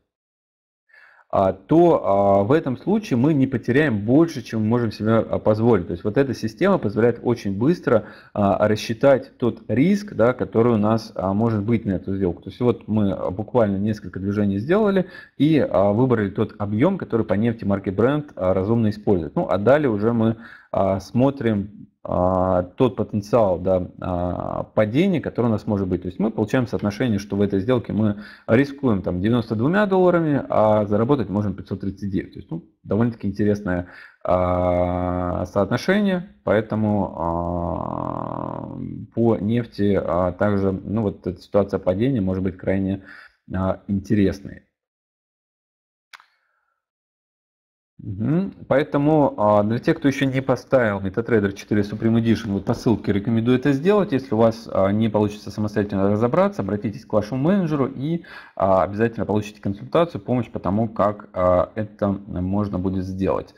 а, то в этом случае мы не потеряем больше, чем мы можем себе позволить. То есть вот эта система позволяет очень быстро рассчитать тот риск, да, который у нас может быть на эту сделку. То есть вот мы буквально несколько движений сделали и выбрали тот объем, который по нефти марки бренд разумно использовать. Ну а далее уже мы смотрим а, тот потенциал да, а, падения, который у нас может быть. То есть мы получаем соотношение, что в этой сделке мы рискуем там, 92 долларами, а заработать можем 539. То есть ну, довольно-таки интересное а, соотношение, поэтому по нефти также ну, вот эта ситуация падения может быть крайне интересной. Поэтому а, для тех, кто еще не поставил MetaTrader 4 Supreme Edition, вот по ссылке рекомендую это сделать. Если у вас а, не получится самостоятельно разобраться, обратитесь к вашему менеджеру и а, обязательно получите консультацию, помощь по тому, как это можно будет сделать.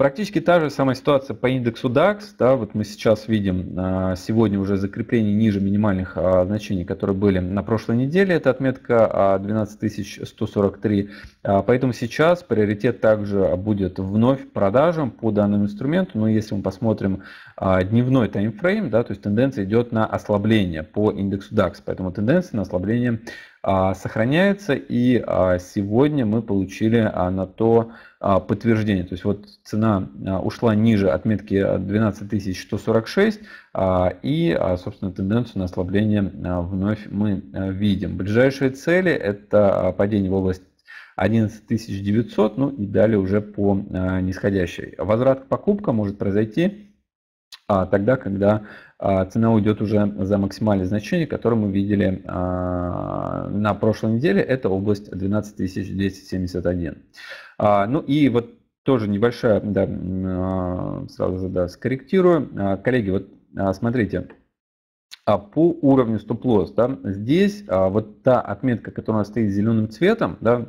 Практически та же самая ситуация по индексу DAX. Да, вот мы сейчас видим а, сегодня уже закрепление ниже минимальных а, значений, которые были на прошлой неделе. Это отметка 12143. А, поэтому сейчас приоритет также будет вновь продажам по данному инструменту. Но если мы посмотрим дневной таймфрейм, да, то есть тенденция идет на ослабление по индексу DAX. Поэтому тенденция на ослабление а, сохраняется, и а, сегодня мы получили а, на то подтверждение. То есть вот цена ушла ниже отметки 12146, и, собственно, тенденцию на ослабление вновь мы видим. Ближайшие цели – это падение в область 11900, ну и далее уже по нисходящей. Возврат к покупкам может произойти тогда, когда а, цена уйдет уже за максимальное значение, которое мы видели а, на прошлой неделе. Это область 12271. А, ну и вот тоже небольшая, да, сразу же да, скорректирую. Коллеги, вот смотрите, по уровню стоп-лосс, да, здесь вот та отметка, которая стоит зеленым цветом, да,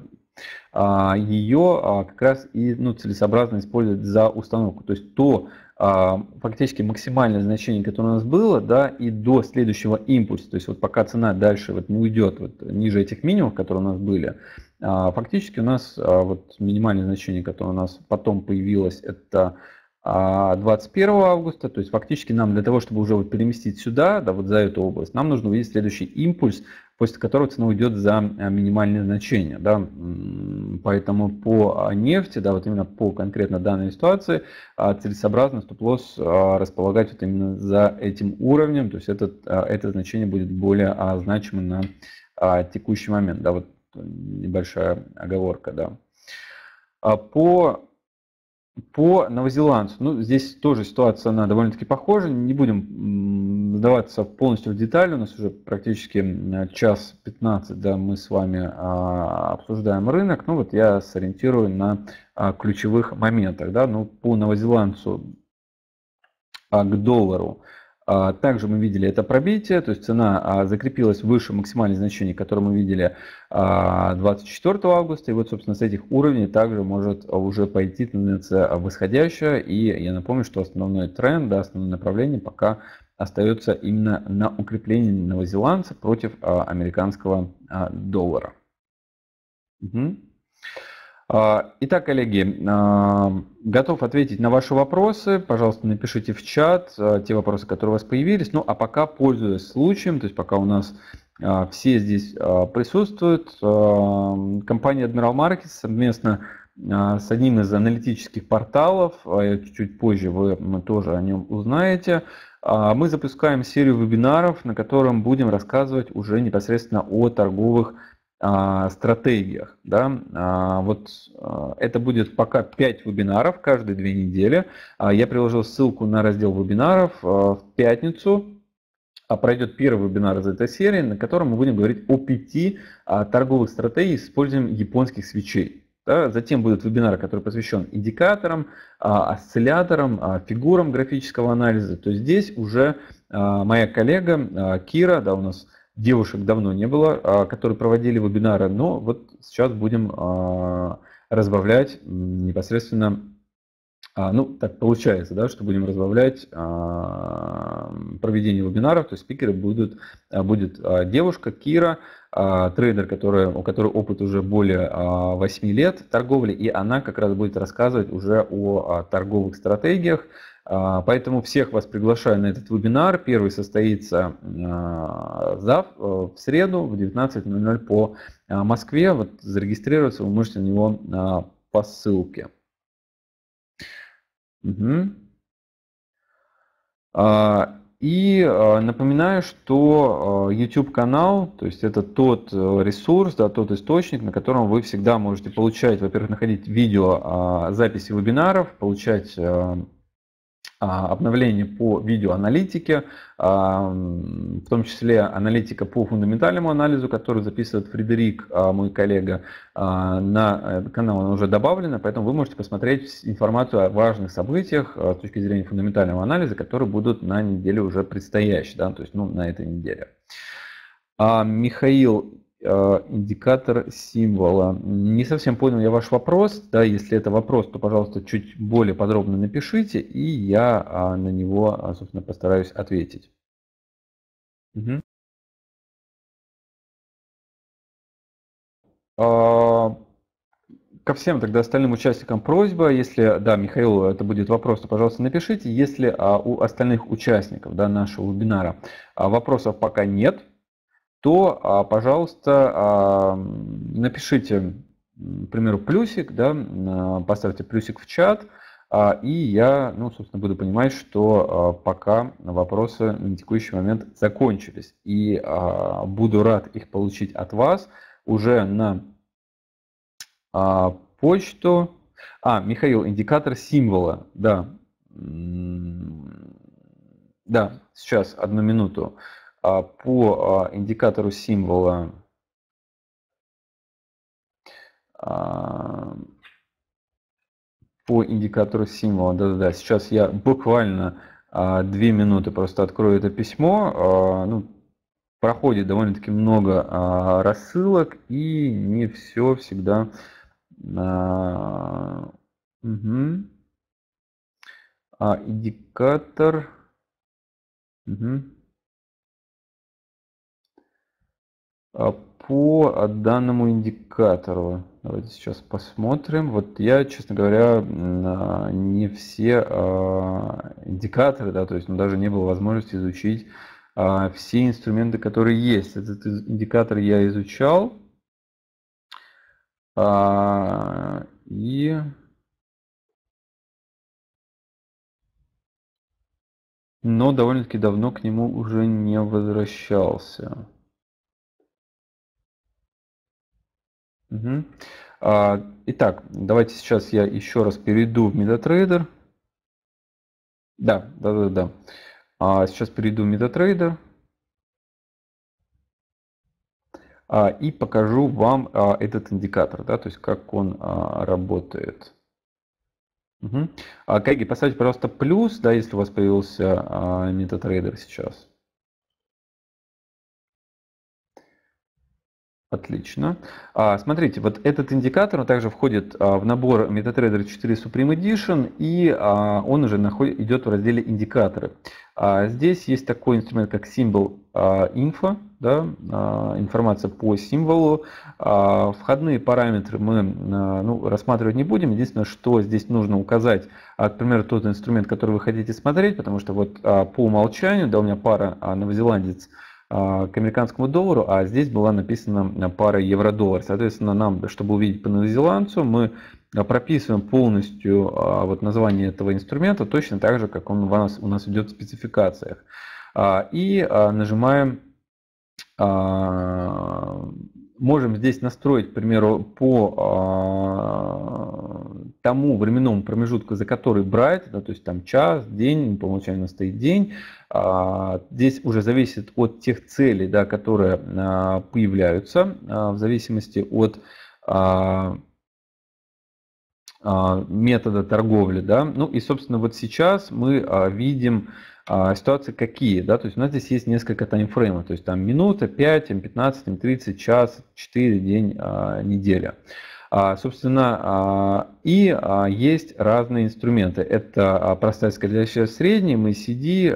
ее как раз и ну, целесообразно использовать за установку. То есть то, а, фактически максимальное значение, которое у нас было, да, и до следующего импульса, то есть вот пока цена дальше вот не уйдет вот ниже этих минимумов, которые у нас были, а, фактически у нас а, вот минимальное значение, которое у нас потом появилось, это 21 августа, то есть фактически нам для того, чтобы уже вот переместить сюда, да, вот за эту область, нам нужно увидеть следующий импульс после которого цена уйдет за э, минимальное значение, Да? Поэтому по а, нефти, да, вот именно по конкретно данной ситуации, а, целесообразно стоп-лосс а, располагать вот именно за этим уровнем, то есть этот, это значение будет более значимо на текущий момент. Да? Вот небольшая оговорка. Да? По по новозеландцу, ну, здесь тоже ситуация, она довольно-таки похожа, не будем сдаваться полностью в детали, у нас уже практически час 15, да, мы с вами а, обсуждаем рынок, ну, вот я сориентирую на а, ключевых моментах, да, ну, по новозеландцу а, к доллару – а, также мы видели это пробитие, то есть цена а, закрепилась выше максимальной значения, которое мы видели 24 а, августа. И вот, собственно, с этих уровней также может уже пойти тенденция восходящая. И я напомню, что основной тренд, да, основное направление пока остается именно на укреплении новозеландца против американского доллара. Угу. А, итак, коллеги, а, готов ответить на ваши вопросы. Пожалуйста, напишите в чат а, те вопросы, которые у вас появились. Ну, а пока, пользуясь случаем, то есть пока у нас все здесь присутствуют, компания Admiral Markets совместно с одним из аналитических порталов, чуть позже вы тоже о нем узнаете, мы запускаем серию вебинаров, на котором будем рассказывать уже непосредственно о торговых а, стратегиях. Да? А, вот а, это будет пока 5 вебинаров каждые две недели. Я приложил ссылку на раздел вебинаров в пятницу. Пройдет первый вебинар из этой серии, на котором мы будем говорить о пяти торговых стратегиях с использованием японских свечей. Да, затем будут вебинары, которые посвящен индикаторам, осцилляторам, фигурам графического анализа. То есть здесь уже моя коллега Кира, да, у нас девушек давно не было, а, которые проводили вебинары, но вот сейчас будем а, разбавлять непосредственно, а, ну так получается, да, что будем разбавлять проведение вебинаров, то есть спикеры будут, будет девушка Кира, трейдер, которая у которой опыт уже более 8 лет торговли, и она как раз будет рассказывать уже о торговых стратегиях, а, поэтому всех вас приглашаю на этот вебинар. Первый состоится а, э, в среду в 19.00 по а, Москве. Вот зарегистрироваться вы можете на него по ссылке. Угу. И напоминаю, что YouTube-канал, то есть это тот э, ресурс, да, тот источник, на котором вы всегда можете получать, во-первых, находить видео записи вебинаров, получать а, обновление по видеоаналитике, в том числе аналитика по фундаментальному анализу, который записывает Фредерик, а, мой коллега, а, на э, канал она уже добавлена, поэтому вы можете посмотреть информацию о важных событиях с точки зрения фундаментального анализа, которые будут на неделе уже предстоящие, да, то есть ну, на этой неделе. Михаил Э, индикатор символа. Не совсем понял я ваш вопрос. Да, если это вопрос, то, пожалуйста, чуть более подробно напишите, и я а, на него, а, собственно, постараюсь ответить. Угу. Ко всем тогда остальным участникам просьба, если, да, Михаил, это будет вопрос, то, пожалуйста, напишите. Если у остальных участников да, нашего вебинара вопросов пока нет, то, а, пожалуйста, а, напишите, к примеру, плюсик, да, а, поставьте плюсик в чат, и я, ну, собственно, буду понимать, что пока вопросы на текущий момент закончились. И буду рад их получить от вас уже на почту. А, Михаил, индикатор символа, да. Да, сейчас, одну минуту. А, по а, индикатору символа а, по индикатору символа. Да-да-да, сейчас я буквально две минуты просто открою это письмо. Ну, проходит довольно-таки много рассылок, и не все всегда... Угу. А, индикатор... Угу. А, по а, данному индикатору. Давайте сейчас посмотрим. Вот я, честно говоря, а, не все индикаторы, да, то есть ну, даже не было возможности изучить все инструменты, которые есть. Этот индикатор я изучал. И но довольно-таки давно к нему уже не возвращался. Угу. А, итак, давайте сейчас я еще раз перейду в MetaTrader. Да, да, да, да. А, сейчас перейду в MetaTrader. А, и покажу вам а, этот индикатор, да, то есть как он а, работает. Угу. А, коллеги, поставьте, пожалуйста, плюс, да, если у вас появился а, MetaTrader сейчас. Отлично. А, смотрите, вот этот индикатор, он также входит а, в набор MetaTrader 4 Supreme Edition, и а, он уже находит, идет в разделе «Индикаторы». А, здесь есть такой инструмент, как символ а, info, да, а, информация по символу. А, входные параметры мы а, ну, рассматривать не будем. Единственное, что здесь нужно указать, а, к примеру, тот инструмент, который вы хотите смотреть, потому что вот а, по умолчанию, да, у меня пара а, новозеландец, а, к американскому доллару, а здесь была написана а, пара евро-доллар. Соответственно, нам, чтобы увидеть по новозеландцу, мы а, прописываем полностью вот название этого инструмента, точно так же, как он у нас, у нас идет в спецификациях. И нажимаем можем здесь настроить, к примеру, по э, тому временному промежутку, за который брать, да, то есть там час, день, по умолчанию у нас стоит день. Э, здесь уже зависит от тех целей, да, которые э, появляются, э, в зависимости от э, метода торговли. Да? Ну и, собственно, вот сейчас мы видим а, ситуации какие, да, то есть у нас здесь есть несколько таймфреймов, то есть там минута, 5, 15, 30, час, 4, день, а, неделя. А, собственно, и есть разные инструменты. Это простая скользящая средняя, MACD,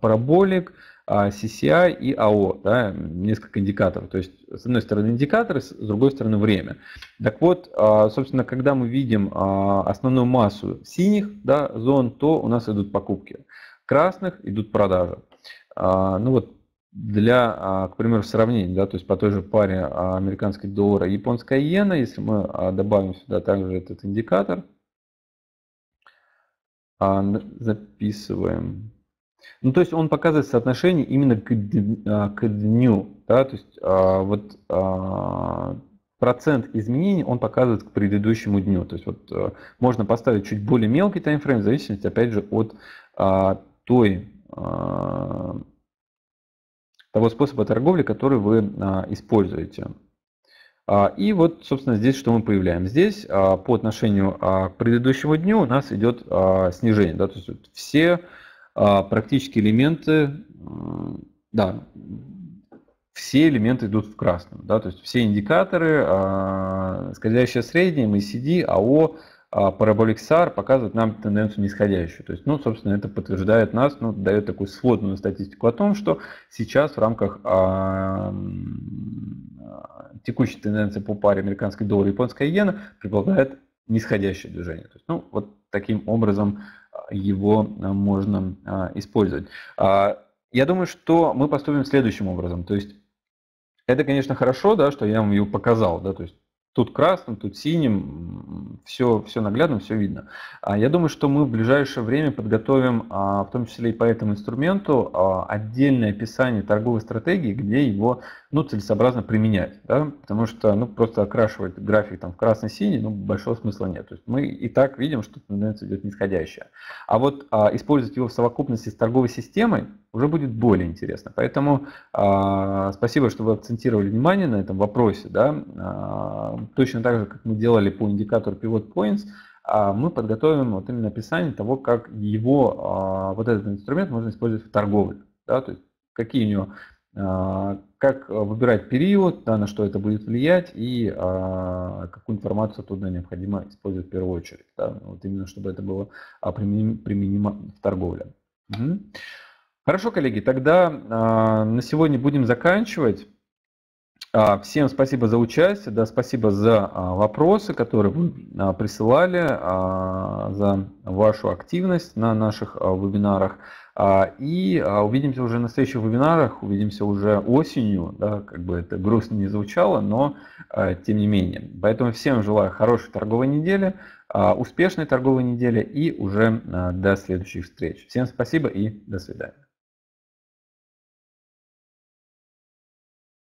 параболик, а, CCI и АО, да, несколько индикаторов. То есть, с одной стороны, индикаторы, с другой стороны, время. Так вот, а, собственно, когда мы видим а, основную массу синих да, зон, то у нас идут покупки. Красных идут продажи. Ну вот, для, к примеру, сравнения, да, то есть по той же паре американский доллар и японская иена, если мы добавим сюда также этот индикатор, записываем ну, то есть он показывает соотношение именно к, а, к дню, да, то есть а, вот а, процент изменений он показывает к предыдущему дню. То есть вот а, можно поставить чуть более мелкий таймфрейм, в зависимости, опять же, от а, той, а, того способа торговли, который вы а, используете. А, и вот, собственно, здесь что мы появляем. Здесь а, по отношению а, к предыдущему дню у нас идет а, снижение, да, то есть вот все а, практические элементы, да, все элементы идут в красном, да, то есть все индикаторы, э, а, скользящее среднее, MACD, АО, Parabolic а, SAR показывают нам тенденцию нисходящую. То есть, ну, собственно, это подтверждает нас, ну, дает такую сводную статистику о том, что сейчас в рамках текущей тенденции по паре американский доллар и японская иена предполагает нисходящее движение. То есть, ну, вот таким образом его а, можно а, использовать. А, я думаю, что мы поступим следующим образом. То есть это, конечно, хорошо, да, что я вам его показал, да, то есть тут красным, тут синим, все, все наглядно, все видно. Я думаю, что мы в ближайшее время подготовим, в том числе и по этому инструменту, отдельное описание торговой стратегии, где его ну, целесообразно применять, да, потому что ну, просто окрашивать график там, в красно-синий ну, большого смысла нет. То есть мы и так видим, что тенденция идет нисходящая. А вот а, использовать его в совокупности с торговой системой уже будет более интересно. Поэтому а, спасибо, что вы акцентировали внимание на этом вопросе. Да. А, точно так же, как мы делали по индикатору Pivot Points, а, мы подготовим вот именно описание того, как его, а, вот этот инструмент можно использовать в торговле. Да, то есть какие у него а, как а, выбирать период, да, на что это будет влиять и а, какую информацию туда необходимо использовать в первую очередь. Да, вот именно чтобы это было а, применимо, применимо в торговле. Угу. Хорошо, коллеги, тогда а, на сегодня будем заканчивать. А, всем спасибо за участие, да, спасибо за а, вопросы, которые вы а, присылали, за вашу активность на наших вебинарах. И увидимся уже на следующих вебинарах, увидимся уже осенью, да, как бы это грустно не звучало, но тем не менее. Поэтому всем желаю хорошей торговой недели, успешной торговой недели и уже до следующих встреч. Всем спасибо и до свидания.